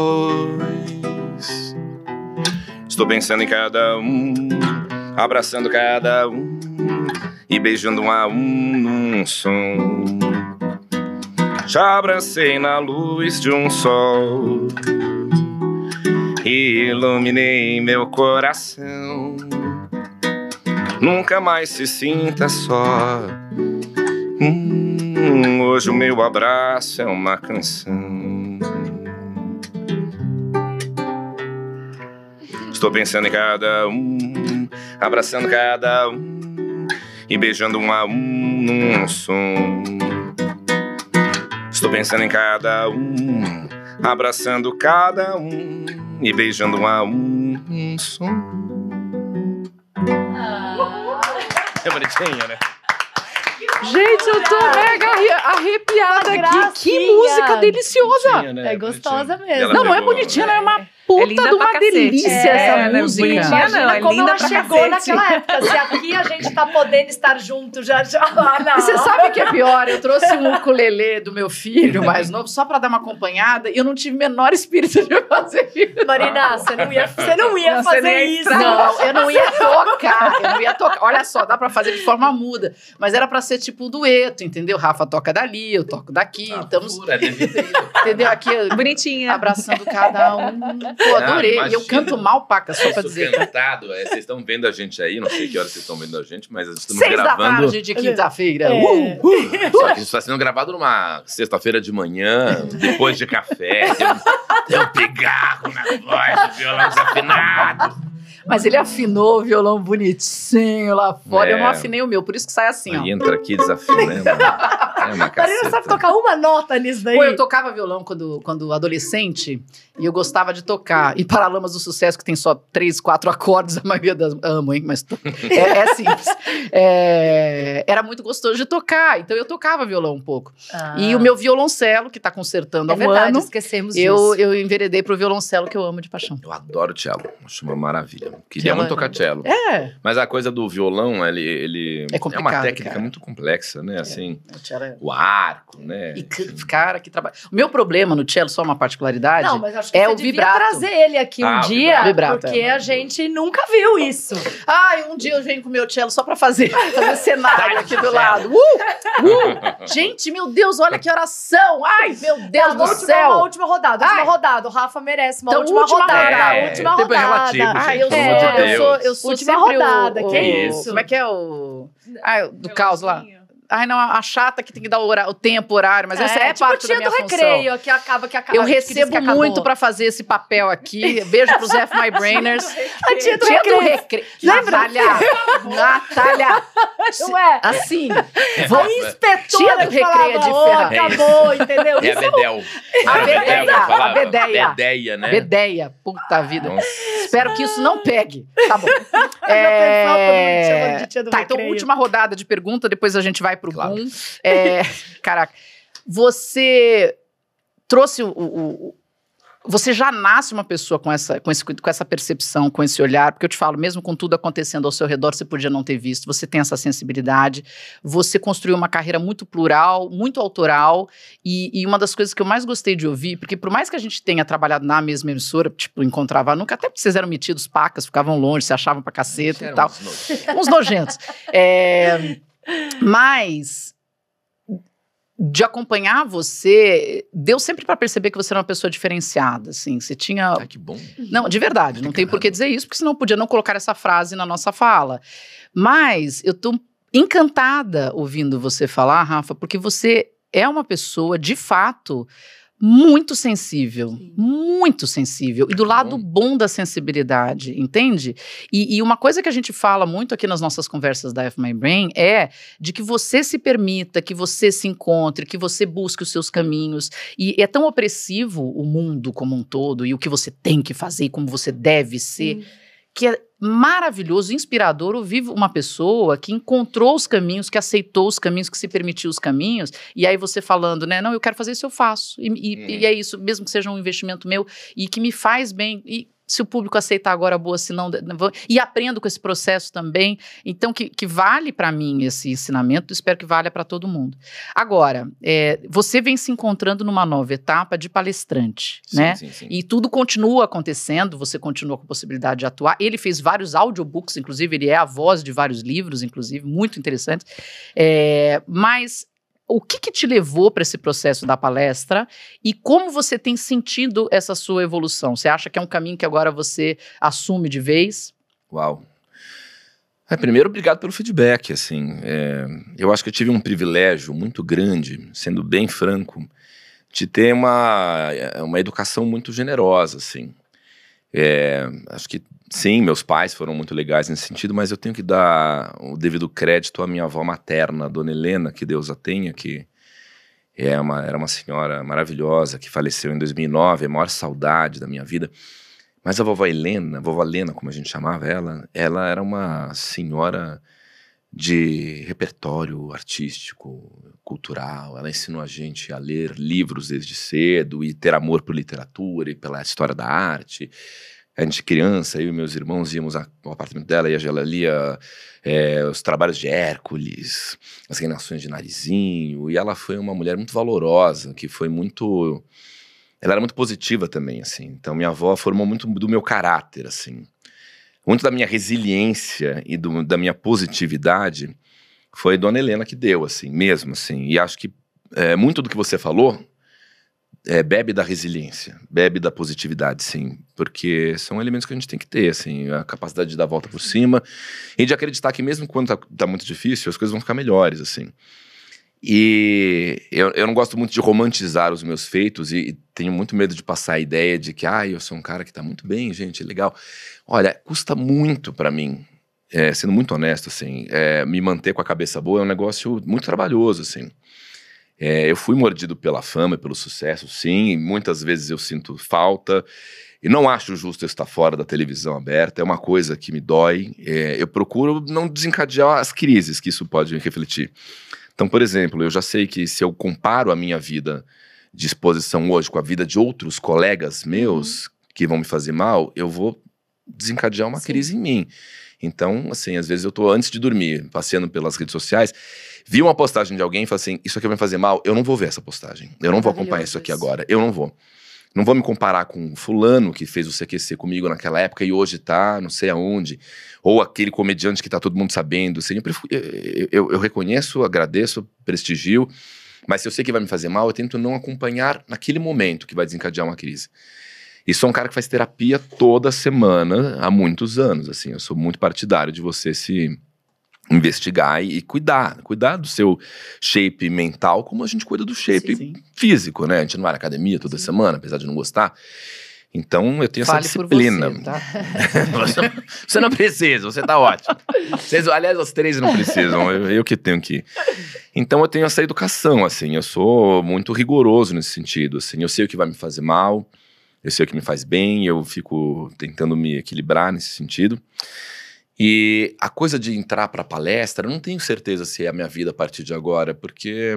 Estou pensando em cada um, abraçando cada um e beijando um a um num som. Já abracei na luz de um sol e iluminei meu coração. Nunca mais se sinta só. Hum, hoje o meu abraço é uma canção. Estou pensando em cada um, abraçando cada um e beijando um a um num som. Estou pensando em cada um, abraçando cada um e beijando um a um num som. Ah. É bonitinho, né? Gente, eu tô mega arrepiada aqui. Que música deliciosa! né? É gostosa mesmo. Ela não, não é bonitinha, ela é uma é puta é linda de uma delícia é, essa é, música. Não é Imagina não, é como ela chegou cacete. naquela época. Se aqui a gente tá podendo estar junto, já, já lá na Você sabe o que é pior? Eu trouxe um ukulele do meu filho mais novo, só pra dar uma acompanhada, e eu não tive o menor espírito de fazer isso. Marina, você não ia, você não ia não, fazer isso. Não, eu não ia tocar. Eu não ia tocar. Olha só, dá pra fazer de forma muda. Mas era pra ser tipo um dueto, entendeu? Rafa toca dali, eu toco daqui. Ah, estamos... Pura, né? entendeu? Aqui, Bonitinha. Abraçando cada um. Pô, ah, adorei. Ah, e eu canto mal, Paca, só pra dizer. cantado. É, vocês estão vendo a gente aí, não sei que horas vocês estão vendo a gente, mas estamos Seis gravando... Seis da tarde de quinta-feira. É. Uh, uh. Só que isso está sendo gravado numa sexta-feira de manhã, depois de café. tem, um, tem um pigarro na voz, violão desafinado. Mas ele afinou o violão bonitinho lá fora. É. Eu não é. afinei o meu, por isso que sai assim, Aí ó. entra aqui desafinando. Né, é uma sabe tocar uma nota nisso daí. Pô, eu tocava violão quando, quando adolescente e eu gostava de tocar. E Paralamas do Sucesso, que tem só três, quatro acordes, a maioria das... Amo, hein? Mas é, é simples. É... Era muito gostoso de tocar, então eu tocava violão um pouco. Ah. E o meu violoncelo, que tá consertando é há um verdade, ano... esquecemos eu, isso. Eu enveredei pro violoncelo, que eu amo de paixão. Eu adoro cello. Acho uma maravilha. Queria que é muito tocar cello. É. Mas a coisa do violão, ele, ele é, é uma técnica cara. muito complexa, né? É. Assim, é. o arco, né? E cara que trabalha. O meu problema no cello, só uma particularidade, Não, mas acho que é você o vibrato. trazer ele aqui um ah, dia, vibrato. porque é. a gente nunca viu isso. Ai, um dia eu venho com o meu cello só pra fazer, fazer cenário tá aqui do lado. Uh! Uh! Gente, meu Deus, olha que oração! Ai, meu Deus Não, do última, céu! Uma última rodada, última Ai. rodada. O Rafa merece uma então, última, última rodada. É, última rodada. Tempo é relativo, Ai, gente. eu é, é, amor de Deus. Eu sou, eu sou Última rodada, o, que é isso? Como é que é o. Ah, do caos lá? ai, não, a chata que tem que dar o, horário, o tempo, o horário, mas é, essa é tipo parte da minha do recreio, função. que acaba, que acaba. Eu recebo muito para fazer esse papel aqui. Beijo pros F My Brainers. a tia do recreio. Tia do recreio. Lembra? Natália, Natália. Ué. Assim. a inspetora tia do recreio é de oh, acabou, entendeu? É a Bedel. É a Bedeia. A Bedeia. Bedeia, né? Bedeia. Puta vida. Nossa. Espero que isso não pegue. Tá bom. É... Tá, então última rodada de pergunta, depois a gente vai para o claro. boom. É, caraca. Você trouxe o, o, Você já nasce uma pessoa com essa, com, esse, com essa percepção, com esse olhar, porque eu te falo, mesmo com tudo acontecendo ao seu redor, você podia não ter visto, você tem essa sensibilidade, você construiu uma carreira muito plural, muito autoral, e, e uma das coisas que eu mais gostei de ouvir, porque por mais que a gente tenha trabalhado na mesma emissora, tipo, encontrava nunca, até porque vocês eram metidos, pacas, ficavam longe, se achavam pra caceta e tal. Uns, nojentos. uns nojentos. É mas de acompanhar você, deu sempre para perceber que você era uma pessoa diferenciada, assim, você tinha... Ai, ah, que bom. Não, de verdade, uhum. não, tem por que dizer isso, porque senão podia não colocar essa frase na nossa fala. Mas eu tô encantada ouvindo você falar, Rafa, porque você é uma pessoa, de fato, muito sensível, Sim. muito sensível. E do lado bom da sensibilidade, entende? E, e, uma coisa que a gente fala muito aqui nas nossas conversas da F My Brain é de que você se permita, que você se encontre, que você busque os seus caminhos. E é tão opressivo o mundo como um todo e o que você tem que fazer e como você deve ser, que é maravilhoso, inspirador ouvir uma pessoa que encontrou os caminhos, que aceitou os caminhos, que se permitiu os caminhos, e aí você falando, né? Não, eu quero fazer isso, eu faço. E, e, é. e é isso, mesmo que seja um investimento meu e que me faz bem. E se o público aceitar agora boa, se não. E aprendo com esse processo também. Então, que, que vale para mim esse ensinamento, espero que valha para todo mundo. Agora, é, você vem se encontrando numa nova etapa de palestrante, sim, né? Sim, sim. E tudo continua acontecendo, você continua com a possibilidade de atuar. Ele fez vários audiobooks, inclusive, ele é a voz de vários livros, inclusive, muito interessantes. É, mas o que, que te levou para esse processo da palestra e como você tem sentido essa sua evolução? Você acha que é um caminho que agora você assume de vez? Uau. É, primeiro, obrigado pelo feedback. Assim, é, eu acho que eu tive um privilégio muito grande, sendo bem franco, de ter uma, é, uma educação muito generosa. Assim, é, acho que Sim, meus pais foram muito legais nesse sentido, mas eu tenho que dar o devido crédito à minha avó materna, Dona Helena, que Deus a tenha, que é uma, era uma senhora maravilhosa que faleceu em 2009, é a maior saudade da minha vida. Mas a vovó Helena, a vovó Helena, como a gente chamava ela, ela era uma senhora de repertório artístico, cultural. Ela ensinou a gente a ler livros desde cedo e ter amor por literatura e pela história da arte a gente criança, eu e meus irmãos íamos ao apartamento dela e ela lia é, os trabalhos de Hércules, as reinações de Narizinho. E ela foi uma mulher muito valorosa, que foi muito... Ela era muito positiva também, assim. Então minha avó formou muito do meu caráter, assim. Muito da minha resiliência e do, da minha positividade foi Dona Helena que deu, assim, mesmo, assim. E acho que é, muito do que você falou é, bebe da resiliência, bebe da positividade, sim, porque são elementos que a gente tem que ter, assim, a capacidade de dar a volta por cima e de acreditar que mesmo quando tá, tá muito difícil, as coisas vão ficar melhores, assim. E eu, eu, não gosto muito de romantizar os meus feitos e, e, tenho muito medo de passar a ideia de que, ah, eu sou um cara que tá muito bem, gente, é legal. Olha, custa muito para mim, é, sendo muito honesto, assim, é, me manter com a cabeça boa é um negócio muito trabalhoso, assim. É, eu fui mordido pela fama, e pelo sucesso, sim, muitas vezes eu sinto falta. E não acho justo estar fora da televisão aberta, é uma coisa que me dói. É, eu procuro não desencadear as crises que isso pode refletir. Então, por exemplo, eu já sei que se eu comparo a minha vida de exposição hoje com a vida de outros colegas meus uhum. que vão me fazer mal, eu vou desencadear uma Sim. crise em mim. Então, assim, às vezes eu estou antes de dormir, passeando pelas redes sociais, vi uma postagem de alguém e falei assim: isso aqui vai me fazer mal, eu não vou ver essa postagem. Eu não vou acompanhar isso aqui agora. Eu não vou. Não vou me comparar com fulano que fez o CQC comigo naquela época e hoje tá não sei aonde. Ou aquele comediante que tá todo mundo sabendo. Assim. eu, eu, eu reconheço, agradeço, prestigio. Mas se eu sei que vai me fazer mal, eu tento não acompanhar naquele momento que vai desencadear uma crise. E sou um cara que faz terapia toda semana há muitos anos, assim. Eu sou muito partidário de você se investigar e cuidar, cuidar do seu shape mental como a gente cuida do shape sim, sim. físico, né? A gente não vai na academia toda sim. semana, apesar de não gostar. Então eu tenho Fale essa disciplina. Você, tá? você, não precisa, você tá ótimo. Vocês, aliás, os três não precisam, eu, eu que tenho que. Ir. Então eu tenho essa educação, assim, eu sou muito rigoroso nesse sentido, assim, eu sei o que vai me fazer mal, eu sei o que me faz bem, eu fico tentando me equilibrar nesse sentido. E a coisa de entrar para palestra, eu não tenho certeza se é a minha vida a partir de agora, porque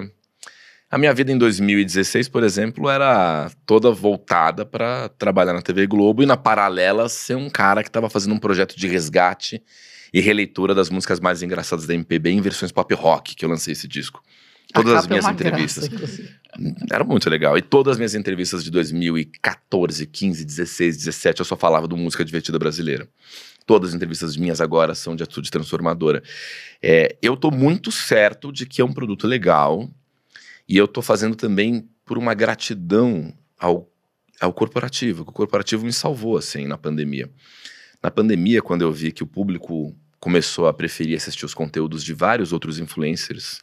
a minha vida em 2016, por exemplo, era toda voltada para trabalhar na TV Globo e na paralela ser um cara que estava fazendo um projeto de resgate e releitura das músicas mais engraçadas da MPB em versões pop rock, que eu lancei esse disco. Todas as é minhas é entrevistas. Graça, hum, era muito legal. E todas as minhas entrevistas de 2014, 15, 16, 17, eu só falava do música divertida brasileira. Todas as entrevistas minhas agora são de atitude transformadora. É, eu estou muito certo de que é um produto legal e eu estou fazendo também por uma gratidão ao, ao corporativo, que o corporativo me salvou assim na pandemia. Na pandemia, quando eu vi que o público começou a preferir assistir os conteúdos de vários outros influencers,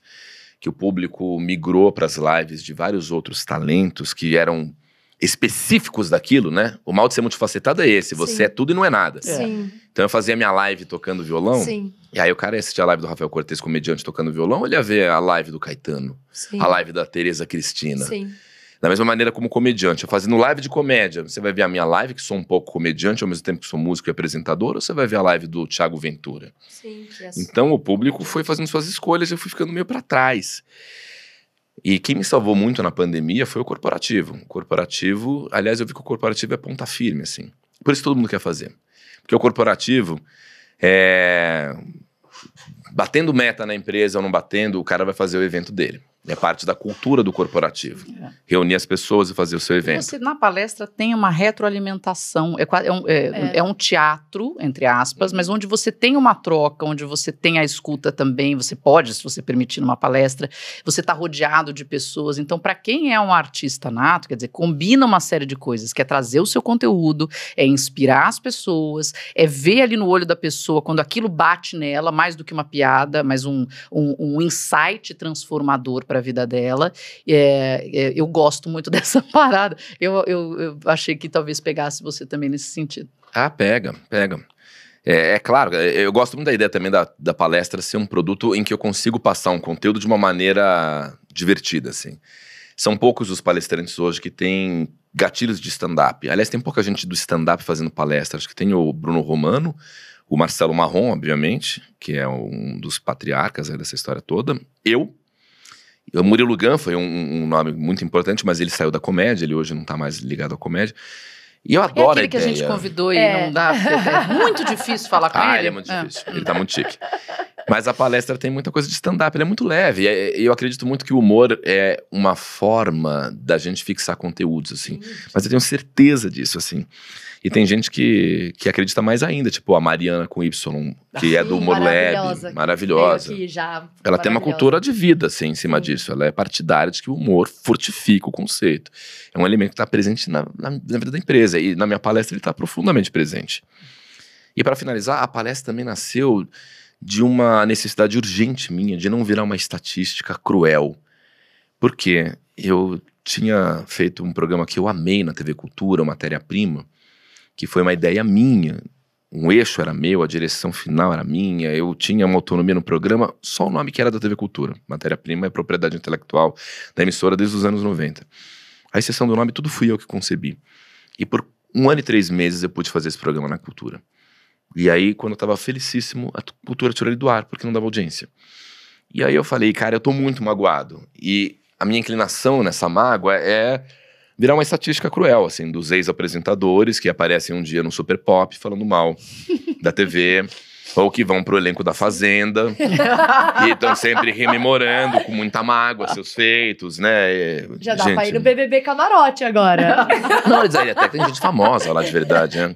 que o público migrou para as lives de vários outros talentos que eram específicos daquilo, né? O mal de ser multifacetado é esse, você Sim. é tudo e não é nada. Sim. É. Então eu fazia minha live tocando violão, Sim. e aí o cara ia assistir a live do Rafael Cortez, comediante, tocando violão, ele ia ver a live do Caetano, Sim. a live da Tereza Cristina. Sim. Da mesma maneira como comediante, eu fazendo live de comédia, você vai ver a minha live, que sou um pouco comediante, ao mesmo tempo que sou músico e apresentador, ou você vai ver a live do Thiago Ventura. Sim, yes. É assim. Então o público foi fazendo suas escolhas, eu fui ficando meio para trás. E quem me salvou muito na pandemia foi o corporativo. O corporativo, aliás, eu vi que o corporativo é ponta firme, assim. Por isso todo mundo quer fazer. Porque o corporativo é. Batendo meta na empresa ou não batendo, o cara vai fazer o evento dele. É parte da cultura do corporativo. É. Reunir as pessoas e fazer o seu evento. Você, na palestra tem uma retroalimentação, é, é, um, é, é. é um, teatro, entre aspas, mas onde você tem uma troca, onde você tem a escuta também, você pode, se você permitir, numa palestra, você está rodeado de pessoas. Então, para quem é um artista nato, quer dizer, combina uma série de coisas, que é trazer o seu conteúdo, é inspirar as pessoas, é ver ali no olho da pessoa quando aquilo bate nela, mais do que uma piada, mas um, um, um insight transformador para a vida dela. É, é, eu gosto muito dessa parada. Eu, eu, eu, achei que talvez pegasse você também nesse sentido. Ah, pega, pega. É, é, claro, é, eu gosto muito da ideia também da, da palestra ser um produto em que eu consigo passar um conteúdo de uma maneira divertida, assim. São poucos os palestrantes hoje que têm gatilhos de stand-up. Aliás, tem pouca gente do stand-up fazendo palestra. Acho que tem o Bruno Romano, o Marcelo Marrom, obviamente, que é um dos patriarcas né, dessa história toda. Eu, o Murilo Gun foi um, um, nome muito importante, mas ele saiu da comédia, ele hoje não está mais ligado à comédia. E eu é adoro é aquele a ideia. que a gente convidou e é. não dá. É muito difícil falar com ah, ele. Ah, ele é muito ah. difícil. É. Ele está muito chique. Mas a palestra tem muita coisa de stand-up, ele é muito leve. E é, eu acredito muito que o humor é uma forma da gente fixar conteúdos, assim. Mas eu tenho certeza disso, assim. E tem gente que, que acredita mais ainda, tipo a Mariana com Y, que é do humor maravilhosa, maravilhosa. Já, ela tem uma cultura de vida assim, em cima disso. Ela é partidária de que o humor fortifica o conceito. É um elemento que está presente na, na, na, vida da empresa. E na minha palestra ele está profundamente presente. E para finalizar, a palestra também nasceu de uma necessidade urgente minha de não virar uma estatística cruel. Porque eu tinha feito um programa que eu amei na TV Cultura, Matéria Prima, que foi uma ideia minha. Um eixo era meu, a direção final era minha, eu tinha uma autonomia no programa, só o nome que era da TV Cultura. Matéria-prima é propriedade intelectual da emissora desde os anos 90. A exceção do nome, tudo fui eu que concebi. E por um ano e três meses eu pude fazer esse programa na Cultura. E aí, quando eu tava felicíssimo, a Cultura tirou ele do ar, porque não dava audiência. E aí eu falei, cara, eu tô muito magoado. E a minha inclinação nessa mágoa é virar uma estatística cruel, assim, dos ex-apresentadores que aparecem um dia no Super Pop falando mal da TV. Ou que vão pro elenco da Fazenda e estão sempre rememorando com muita mágoa seus feitos, né? E, Já dá pra ir no BBB né? Camarote agora. Não, eles aí até tem gente famosa lá de verdade, né?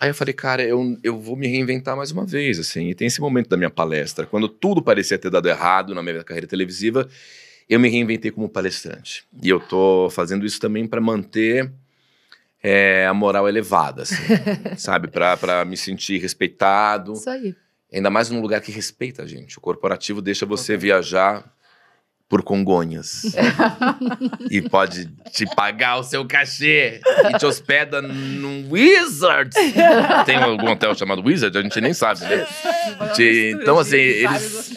Aí eu falei, cara, eu, eu vou me reinventar mais uma vez, assim. E tem esse momento da minha palestra, quando tudo parecia ter dado errado na minha carreira televisiva eu me reinventei como palestrante. E eu tô fazendo isso também para manter é, a moral elevada, assim, sabe? Para me sentir respeitado. Isso aí. Ainda mais num lugar que respeita a gente. O corporativo deixa você okay. viajar por Congonhas. e pode te pagar o seu cachê e te hospeda num Wizards. Tem algum hotel chamado Wizard? A gente nem sabe, né? De, então, assim, eles.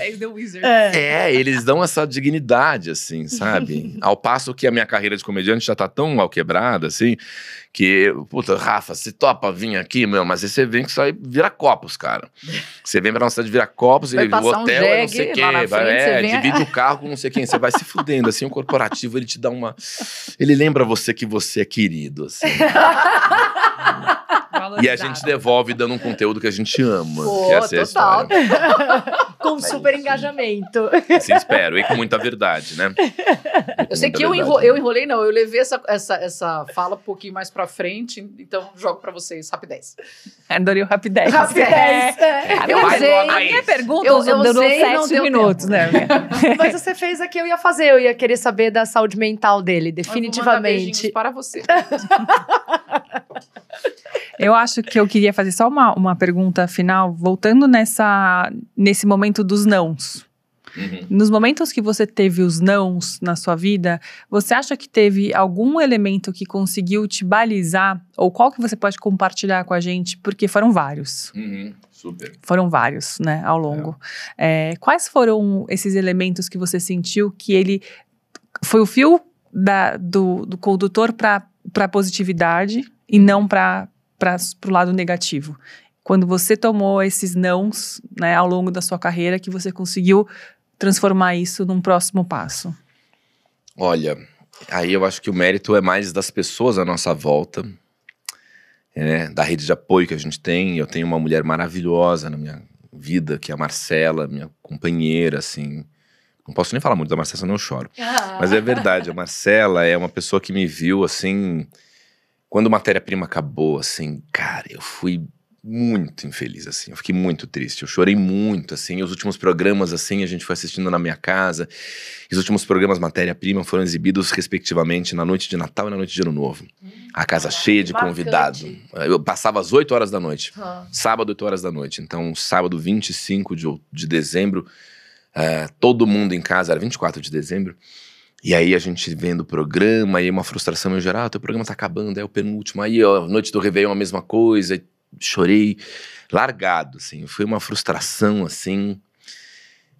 É. é, eles dão essa dignidade, assim, sabe? Ao passo que a minha carreira de comediante já tá tão mal quebrada, assim, que, puta, Rafa, se topa vir aqui, meu, mas esse evento só vira copos, cara. Você vem pra nossa cidade virar copos, e o hotel um jegue, é não sei o quê. é, divide o carro com não sei quem assim, você vai se fudendo, assim, o corporativo, ele te dá uma... Ele lembra você que você é querido, assim. E a gente devolve dando um conteúdo que a gente ama. Pô, que total. é a com Mas é super engajamento. Assim espero, e com muita verdade, né? eu sei que eu, enro né? eu enrolei, não, eu levei essa, essa, essa fala um pouquinho mais pra frente, então jogo pra vocês, rapidez. É, adorei o rapidez. Rapidez. É. é. É. Eu eu usei, a minha pergunta eu, eu durou usei, sete minutos, né? Mas você fez aqui, eu ia fazer, eu ia querer saber da saúde mental dele, definitivamente. para você. Eu acho que eu queria fazer só uma, uma pergunta final, voltando nessa, nesse momento dos nãos. Uhum. Nos momentos que você teve os nãos na sua vida, você acha que teve algum elemento que conseguiu te balizar? Ou qual que você pode compartilhar com a gente? Porque foram vários. Uhum. Super. Foram vários, né, ao longo. É. É, quais foram esses elementos que você sentiu que ele foi o fio da, do, do condutor para positividade e não para para o lado negativo. Quando você tomou esses nãos né, ao longo da sua carreira, que você conseguiu transformar isso num próximo passo? Olha, aí eu acho que o mérito é mais das pessoas à nossa volta, né, da rede de apoio que a gente tem. Eu tenho uma mulher maravilhosa na minha vida, que é a Marcela, minha companheira, assim. Não posso nem falar muito da Marcela, senão eu choro. Ah. Mas é verdade, a Marcela é uma pessoa que me viu, assim, quando Matéria-Prima acabou, assim, cara, eu fui muito infeliz, assim. Eu fiquei muito triste. Eu chorei muito, assim. Os últimos programas, assim, a gente foi assistindo na minha casa. Os últimos programas Matéria-Prima foram exibidos, respectivamente, na noite de Natal e na noite de Ano Novo. Hum, a casa cheia de convidados. Eu passava às 8 horas da noite. Sábado, 8 horas da noite. Então, sábado 25 de, de dezembro, uh, todo mundo em casa, era 24 de dezembro. E aí a gente vendo o programa, e uma frustração no geral, ah, teu programa tá acabando, é o penúltimo, aí ó, Noite do Réveillon a mesma coisa, chorei largado, assim, foi uma frustração, assim,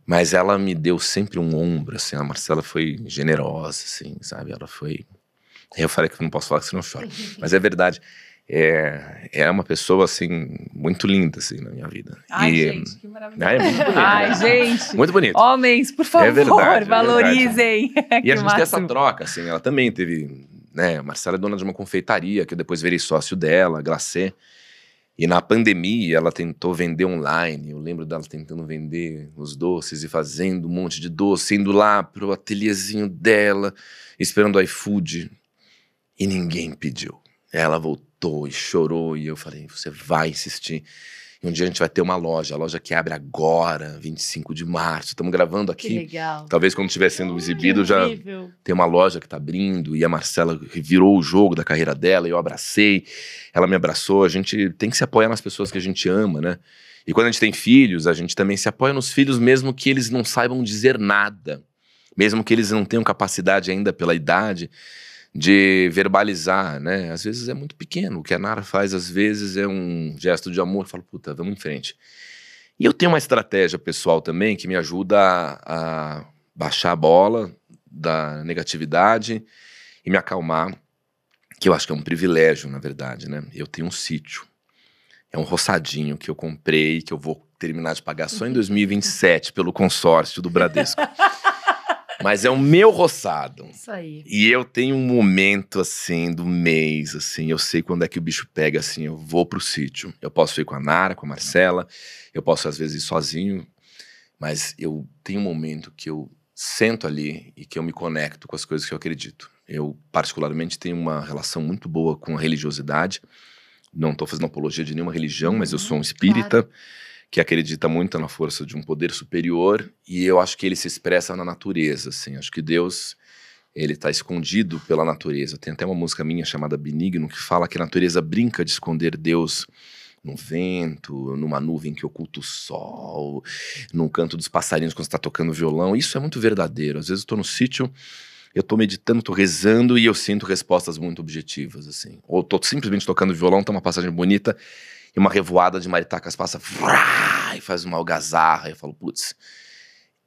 mas ela me deu sempre um ombro, assim, a Marcela foi generosa, assim, sabe, ela foi... Eu falei que não posso falar que você não chora, mas é verdade, é, é uma pessoa, assim, muito linda, assim, na minha vida. Ai, e, gente, que maravilha. É muito bonito. Ai, né? gente. Muito bonito. Homens, por favor, é verdade, valorizem. É verdade. e a gente tem essa troca, assim, ela também teve, né, Marcela é dona de uma confeitaria, que eu depois virei sócio dela, Glacé. E na pandemia ela tentou vender online. Eu lembro dela tentando vender os doces e fazendo um monte de doce, indo lá pro ateliêzinho dela, esperando o iFood. E ninguém pediu. Ela voltou gritou e chorou. E eu falei: você vai insistir. E um dia a gente vai ter uma loja, a loja que abre agora, 25 de março. Estamos gravando aqui. Que legal. Talvez quando estiver sendo exibido que já incrível. tem uma loja que está abrindo. E a Marcela virou o jogo da carreira dela. E eu abracei, ela me abraçou. A gente tem que se apoiar nas pessoas que a gente ama, né? E quando a gente tem filhos, a gente também se apoia nos filhos, mesmo que eles não saibam dizer nada, mesmo que eles não tenham capacidade ainda pela idade de verbalizar, né? Às vezes é muito pequeno. O que a Nara faz, às vezes, é um gesto de amor. Eu falo, puta, vamos em frente. E eu tenho uma estratégia pessoal também que me ajuda a, a baixar a bola da negatividade e me acalmar, que eu acho que é um privilégio, na verdade, né? Eu tenho um sítio. É um roçadinho que eu comprei, que eu vou terminar de pagar só em 2027 uhum. pelo consórcio do Bradesco. Mas é o meu roçado. Isso aí. E eu tenho um momento, assim, do mês, assim, eu sei quando é que o bicho pega, assim, eu vou pro sítio. Eu posso ir com a Nara, com a Marcela, eu posso às vezes ir sozinho, mas eu tenho um momento que eu sento ali e que eu me conecto com as coisas que eu acredito. Eu, particularmente, tenho uma relação muito boa com a religiosidade. Não estou fazendo apologia de nenhuma religião, mas eu sou um uhum, espírita. Claro que acredita muito na força de um poder superior e eu acho que ele se expressa na natureza, assim. Acho que Deus ele está escondido pela natureza. Tem até uma música minha chamada Benigno que fala que a natureza brinca de esconder Deus no vento, numa nuvem que oculta o sol, num canto dos passarinhos quando está tocando violão. Isso é muito verdadeiro. Às vezes eu estou no sítio, eu estou meditando, estou rezando e eu sinto respostas muito objetivas assim. Ou estou simplesmente tocando violão, tá uma passagem bonita e uma revoada de maritacas passa vrá, e faz uma algazarra. E eu falo, putz,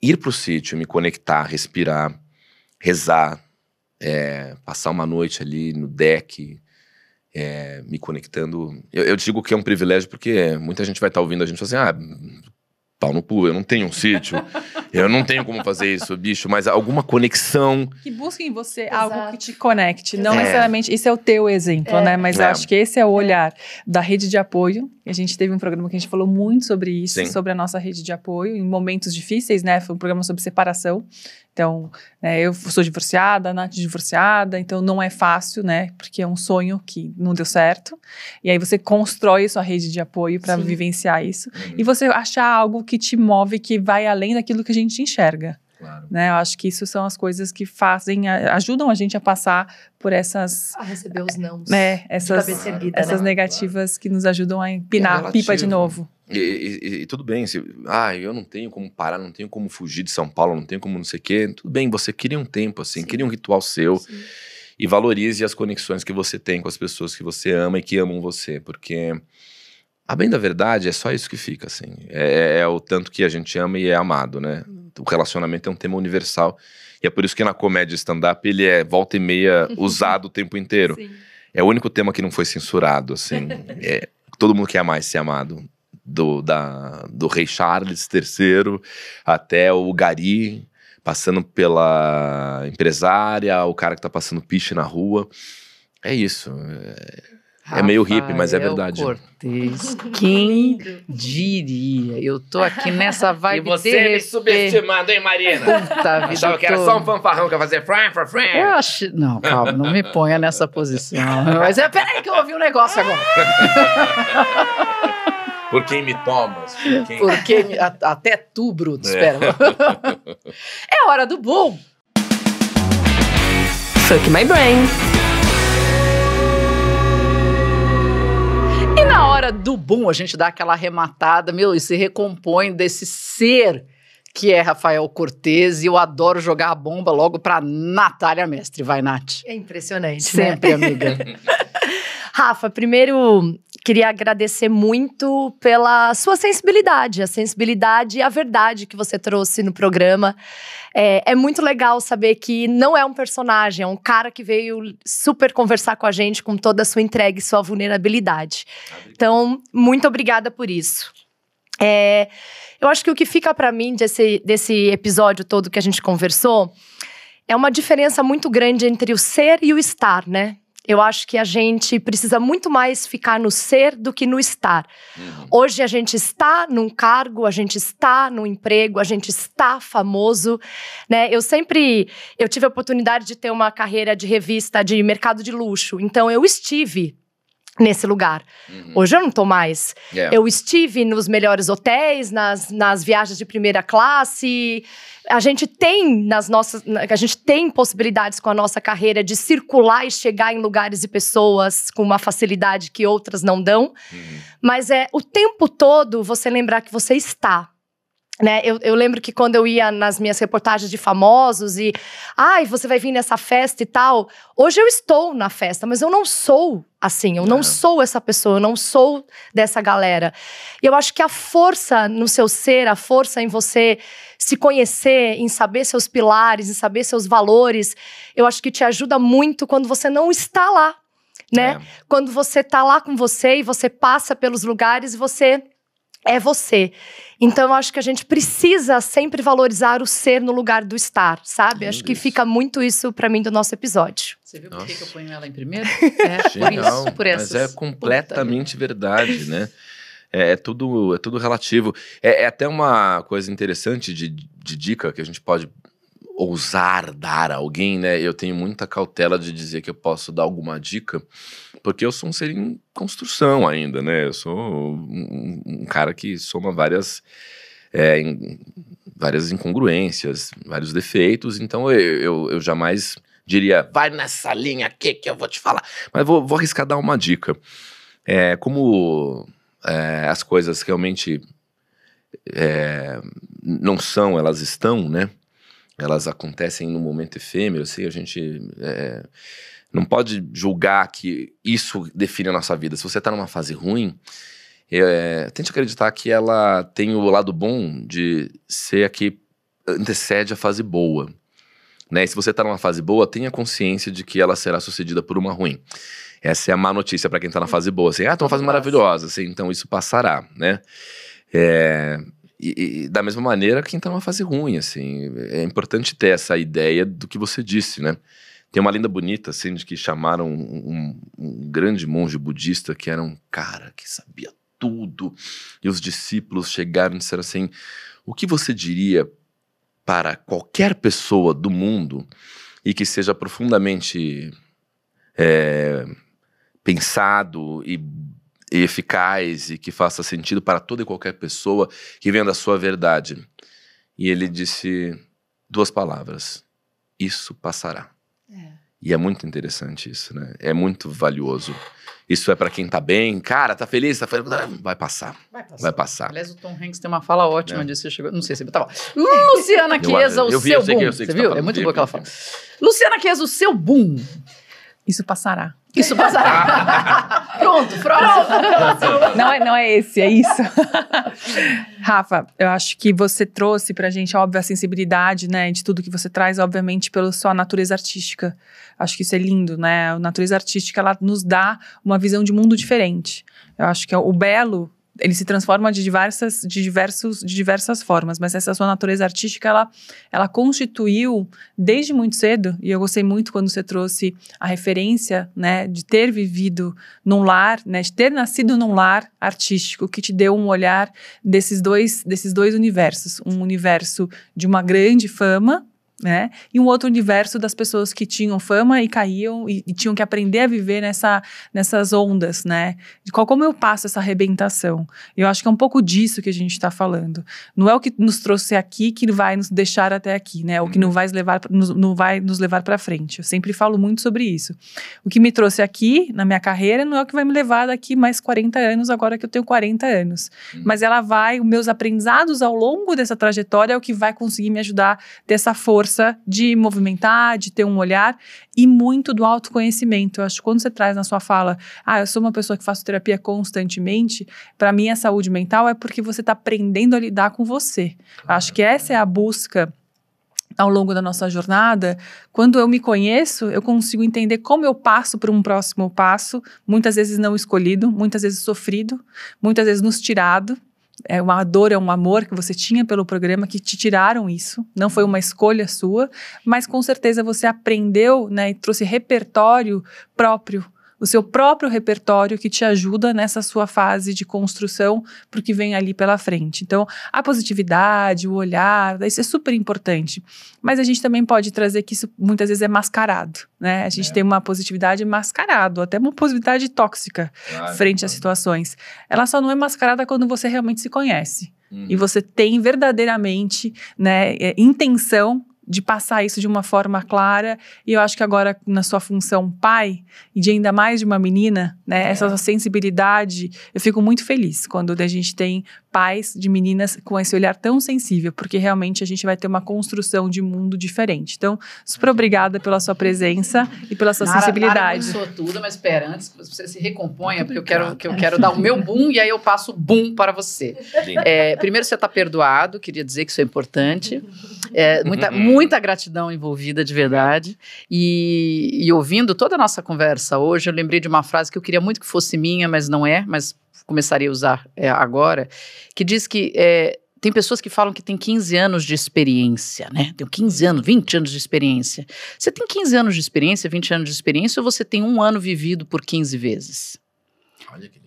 ir pro sítio, me conectar, respirar, rezar, é, passar uma noite ali no deck, é, me conectando. Eu, eu, digo que é um privilégio porque muita gente vai estar tá ouvindo a gente e assim, ah, pau no cu, eu não tenho um sítio, eu não tenho como fazer isso, bicho, mas alguma conexão. Que busque em você Exato. algo que te conecte. Não é. necessariamente, esse é o teu exemplo, é. né? Mas é. eu acho que esse é o olhar da rede de apoio. A gente teve um programa que a gente falou muito sobre isso, Sim. sobre a nossa rede de apoio em momentos difíceis, né? Foi um programa sobre separação. Então, né, eu sou divorciada, a Nath é divorciada, então não é fácil, né? Porque é um sonho que não deu certo. E aí você constrói sua rede de apoio para vivenciar isso. Uhum. E você achar algo que te move, que vai além daquilo que a gente enxerga. Claro. Né? Eu acho que isso são as coisas que fazem, ajudam a gente a passar por essas. A receber os não. Né? Essas, essas né? negativas claro. que nos ajudam a empinar é a pipa de novo. E, e, e, tudo bem, se, ah, eu não tenho como parar, não tenho como fugir de São Paulo, não tenho como não sei o quê. Tudo bem, você queria um tempo assim, Sim. queria um ritual seu Sim. e valorize as conexões que você tem com as pessoas que você ama e que amam você, porque a bem da verdade é só isso que fica assim. É, é, é o tanto que a gente ama e é amado, né? Hum. O relacionamento é um tema universal e é por isso que na comédia stand-up ele é volta e meia usado o tempo inteiro. Sim. É o único tema que não foi censurado, assim. é, todo mundo quer mais ser amado do, da, do rei Charles III até o Gari, passando pela empresária, o cara que tá passando piche na rua. É isso. É... é meio hippie, mas é verdade. Cortez, quem diria? Eu tô aqui nessa vibe. E você me subestimando, hein, Marina? Puta vida. Achava que era só um fanfarrão que fazer friend for friend Eu acho... Não, calma, não me ponha nessa posição. Mas é, peraí que eu ouvi um negócio agora. Por quem me tomas? Por quem... Por quem Até tu, Bruto, é. espera. é hora do boom! Fuck my brain. E na hora do boom, a gente dá aquela arrematada, meu, e se recompõe desse ser que é Rafael Cortez, e eu adoro jogar a bomba logo para Natália Mestre. Vai, Nath. É impressionante. Né? Sempre, né? amiga. Rafa, primeiro queria agradecer muito pela sua sensibilidade, a sensibilidade e a verdade que você trouxe no programa. É, é muito legal saber que não é um personagem, é um cara que veio super conversar com a gente com toda a sua entrega e sua vulnerabilidade. Então, muito obrigada por isso. É, eu acho que o que fica para mim desse, desse episódio todo que a gente conversou é uma diferença muito grande entre o ser e o estar, né? Eu acho que a gente precisa muito mais ficar no ser do que no estar. Uhum. Hoje a gente está num cargo, a gente está no emprego, a gente está famoso, né? Eu sempre eu tive a oportunidade de ter uma carreira de revista de mercado de luxo. Então eu estive nesse lugar. Uhum. Hoje eu não tô mais. Yeah. É. Eu estive nos melhores hotéis, nas, nas viagens de primeira classe. A gente tem nas nossas, a gente tem possibilidades com a nossa carreira de circular e chegar em lugares e pessoas com uma facilidade que outras não dão. Uhum. Mas é o tempo todo você lembrar que você está né, eu, eu, lembro que quando eu ia nas minhas reportagens de famosos e. Ai, ah, você vai vir nessa festa e tal. Hoje eu estou na festa, mas eu não sou assim. Eu é. não sou essa pessoa, eu não sou dessa galera. E eu acho que a força no seu ser, a força em você se conhecer, em saber seus pilares, em saber seus valores, eu acho que te ajuda muito quando você não está lá. Né? É. Quando você está lá com você e você passa pelos lugares e você é você. Então, eu acho que a gente precisa sempre valorizar o ser no lugar do estar, sabe? acho que fica muito isso para mim do nosso episódio. Você viu por que eu ponho ela em primeiro? É, é, por isso, por essas. Mas é completamente verdade, né? É, é, tudo, é tudo relativo. É, é, até uma coisa interessante de, de dica que a gente pode ousar dar a alguém, né? Eu tenho muita cautela de dizer que eu posso dar alguma dica, porque eu sou um ser em construção ainda, né? Eu sou um, um cara que soma várias. É, várias incongruências, vários defeitos, então eu, eu, eu, jamais diria, vai nessa linha aqui que eu vou te falar. Mas vou, vou arriscar dar uma dica. É, como é, as coisas realmente é, não são, elas estão, né? elas acontecem num momento efêmero, assim, a gente é, é, não pode julgar que isso define a nossa vida. Se você está numa fase ruim, é, tente acreditar que ela tem o lado bom de ser a que antecede a fase boa. Né? E se você está numa fase boa, tenha consciência de que ela será sucedida por uma ruim. Essa é a má notícia para quem está na fase boa. Assim, ah, estou tá uma fase maravilhosa. Assim, então isso passará, né? É, e, e, da mesma maneira, quem tá numa fase ruim, assim, é importante ter essa ideia do que você disse, né? Tem uma lenda bonita, assim, de que chamaram um, um, um grande monge budista que era um cara que sabia tudo. E os discípulos chegaram e disseram assim: o que você diria para qualquer pessoa do mundo e que seja profundamente é, pensado e e eficaz e que faça sentido para toda e qualquer pessoa que venha da sua verdade. E ele disse duas palavras: Isso passará. É. E é muito interessante isso, né? É muito valioso. Isso é para quem tá bem, cara, tá feliz, tá feliz. Vai passar. Vai passar. Vai passar. Aliás, o Tom Hanks tem uma fala ótima é. você chegou. Não sei se você tá Luciana Chiesa, o seu eu boom. eu sei que você, tá viu? é muito boa aquela fala. Luciana Chiesa, o seu boom. Isso passará. Isso passará. Pronto, pronto. não, é, não é esse, é isso. Rafa, eu acho que você trouxe pra gente a óbvia sensibilidade, né? De tudo que você traz, obviamente, pela sua natureza artística. Acho que isso é lindo, né? A natureza artística, ela nos dá uma visão de mundo diferente. Eu acho que é o belo ele se transforma de diversas, de, diversos, de diversas formas, mas essa sua natureza artística, ela, ela constituiu desde muito cedo, e eu gostei muito quando você trouxe a referência, né, de ter vivido num lar, né, de ter nascido num lar artístico, que te deu um olhar desses dois, desses dois universos, um universo de uma grande fama, né? E um outro universo das pessoas que tinham fama e caíam e, e tinham que aprender a viver nessa, nessas ondas, né? De qual, como eu passo essa arrebentação? Eu acho que é um pouco disso que a gente está falando. Não é o que nos trouxe aqui que vai nos deixar até aqui, né? O que não uhum. vai levar, nos, não vai nos levar para frente. Eu sempre falo muito sobre isso. O que me trouxe aqui na minha carreira não é o que vai me levar daqui mais 40 anos, agora que eu tenho 40 anos. Hum. Mas ela vai, os meus aprendizados ao longo dessa trajetória é o que vai conseguir me ajudar dessa força força de movimentar, de ter um olhar e muito do autoconhecimento. Eu acho que quando você traz na sua fala, ah, eu sou uma pessoa que faço terapia constantemente, para mim a saúde mental é porque você está aprendendo a lidar com você. Claro. Acho que essa é a busca ao longo da nossa jornada, quando eu me conheço, eu consigo entender como eu passo para um próximo passo, muitas vezes não escolhido, muitas vezes sofrido, muitas vezes nos tirado, é uma dor, é um amor que você tinha pelo programa que te tiraram isso. Não foi uma escolha sua, mas com certeza você aprendeu, né, e trouxe repertório próprio o seu próprio repertório que te ajuda nessa sua fase de construção para o que vem ali pela frente. Então, a positividade, o olhar, isso é super importante. Mas a gente também pode trazer que isso muitas vezes é mascarado, né? A gente é. tem uma positividade mascarada, até uma positividade tóxica claro, frente às situações. Ela só não é mascarada quando você realmente se conhece. Uhum. E você tem verdadeiramente né, é, intenção de passar isso de uma forma clara. E eu acho que agora, na sua função pai, e de ainda mais de uma menina, né? É. Essa sensibilidade, eu fico muito feliz quando a gente tem pais de meninas com esse olhar tão sensível, porque realmente a gente vai ter uma construção de mundo diferente. Então, super obrigada pela sua presença e pela sua Nara, sensibilidade. Nara tudo, mas espera, antes que você se recomponha, porque eu quero, que eu quero dar o meu boom e aí eu passo o boom para você. É, primeiro, você está perdoado, queria dizer que isso é importante. É, uhum, muita, uhum. muita gratidão envolvida, de verdade. E, e ouvindo toda a nossa conversa hoje, eu lembrei de uma frase que eu queria muito que fosse minha, mas não é, mas começaria a usar é, agora, que diz que é, tem pessoas que falam que tem 15 anos de experiência, né? Tem 15 anos, 20 anos de experiência. Você tem 15 anos de experiência, 20 anos de experiência, ou você tem um ano vivido por 15 vezes? Olha que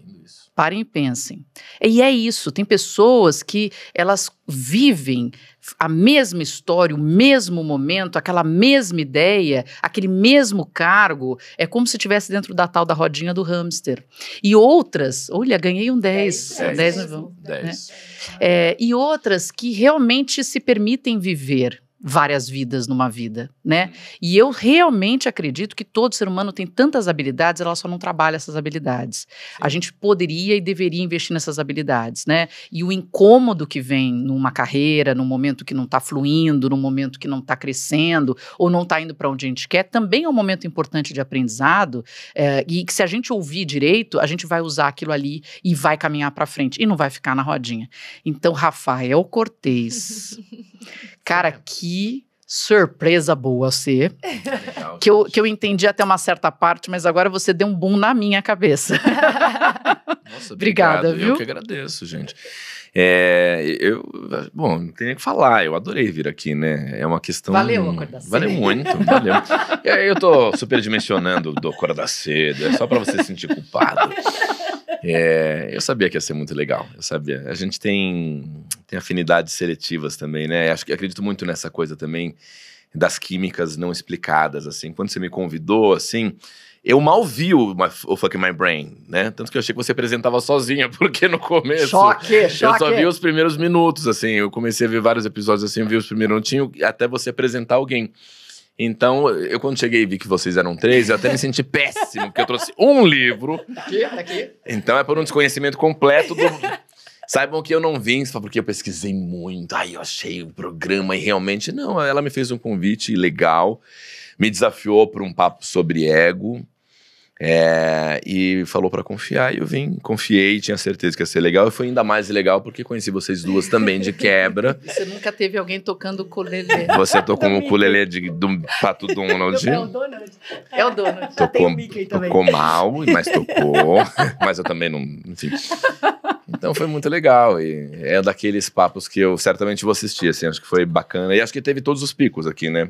Parem e pensem. E é isso, tem pessoas que elas vivem a mesma história, o mesmo momento, aquela mesma ideia, aquele mesmo cargo, é como se estivesse dentro da tal da rodinha do hamster. E outras, olha, ganhei um 10. 10, Né? É, e outras que realmente se permitem viver várias vidas numa vida, né? Uhum. E eu realmente acredito que todo ser humano tem tantas habilidades, ela só não trabalha essas habilidades. Sim. A gente poderia e deveria investir nessas habilidades, né? E o incômodo que vem numa carreira, num momento que não está fluindo, num momento que não está crescendo ou não está indo para onde a gente quer, também é um momento importante de aprendizado é, e que se a gente ouvir direito, a gente vai usar aquilo ali e vai caminhar para frente e não vai ficar na rodinha. Então, Rafael Cortez Cara, que surpresa boa ser. que, eu, que eu entendi até uma certa parte, mas agora você deu um boom na minha cabeça. Nossa, obrigada, viu? Eu que agradeço, gente. É, eu, bom, não tem nem o que falar, eu adorei vir aqui, né? É uma questão. Valeu acordar Valeu muito, valeu. e é, aí eu tô superdimensionando do acordar cedo, é só para você se sentir culpado. É, eu sabia que ia ser muito legal, eu sabia. A gente tem, tem afinidades seletivas também, né? Acho que acredito muito nessa coisa também das químicas não explicadas, assim. Quando você me convidou, assim, eu mal vi o, o Fuck My Brain, né? Tanto que eu achei que você apresentava sozinha, porque no começo. Choque, choque. Eu só vi os primeiros minutos, assim. Eu comecei a ver vários episódios assim, eu vi os primeiros minutinhos, até você apresentar alguém. Então, eu quando cheguei e vi que vocês eram três, eu até me senti péssimo, porque eu trouxe um livro. Aqui, aqui. Então é por um desconhecimento completo do. Saibam que eu não vim só porque eu pesquisei muito, aí eu achei o programa e realmente. Não, ela me fez um convite legal, me desafiou para um papo sobre ego. É, e falou para confiar, e eu vim, confiei, tinha certeza que ia ser legal, e foi ainda mais legal porque conheci vocês duas também de quebra. Você nunca teve alguém tocando ukulele. Você tocou um ukulele de, do Pato Donald. É o Donald. É o Donald. Tocou, tocou mal, mas tocou, mas eu também não, enfim. Então foi muito legal, e é daqueles papos que eu certamente vou assistir, assim, acho que foi bacana, e acho que teve todos os picos aqui, né?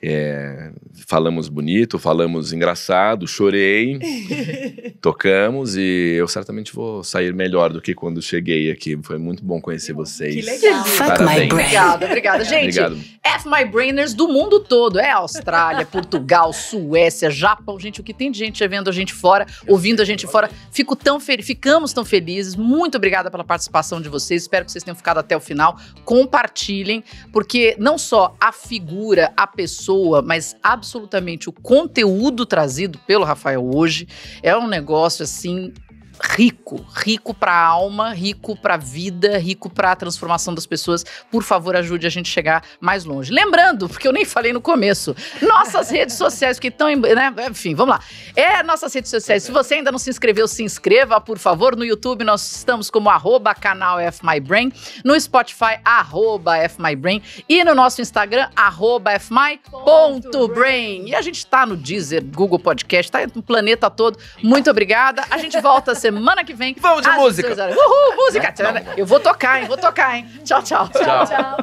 É, falamos bonito, falamos engraçado, chorei, tocamos e eu certamente vou sair melhor do que quando cheguei aqui. Foi muito bom conhecer vocês. Que legal. Parabéns. Obrigada, obrigada. Gente, Obrigado. F My Brainers do mundo todo. É Austrália, Portugal, Suécia, Japão. Gente, o que tem de gente vendo a gente fora, ouvindo a gente fora. Fico tão ficamos tão felizes. Muito obrigada pela participação de vocês. Espero que vocês tenham ficado até o final. Compartilhem, porque não só a figura, a pessoa, pessoa, mas absolutamente o conteúdo trazido pelo Rafael hoje é um negócio assim rico, rico para a alma, rico para a vida, rico para a transformação das pessoas. Por favor, ajude a gente a chegar mais longe. Lembrando, porque eu nem falei no começo, nossas redes sociais que estão, né? enfim, vamos lá. É nossas redes sociais. Se você ainda não se inscreveu, se inscreva, por favor. No YouTube nós estamos como arroba canal FMyBrain, no Spotify arroba FMyBrain e no nosso Instagram arroba FMy.brain. E a gente está no Deezer, Google Podcast, está no planeta todo. Muito obrigada. A gente volta a ser Semana que vem. Vamos de música. Uhul, música. Eu vou tocar, hein? Vou tocar, hein? Tchau, tchau. Tchau, tchau.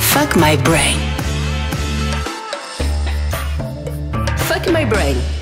Fuck my brain. Fuck my brain.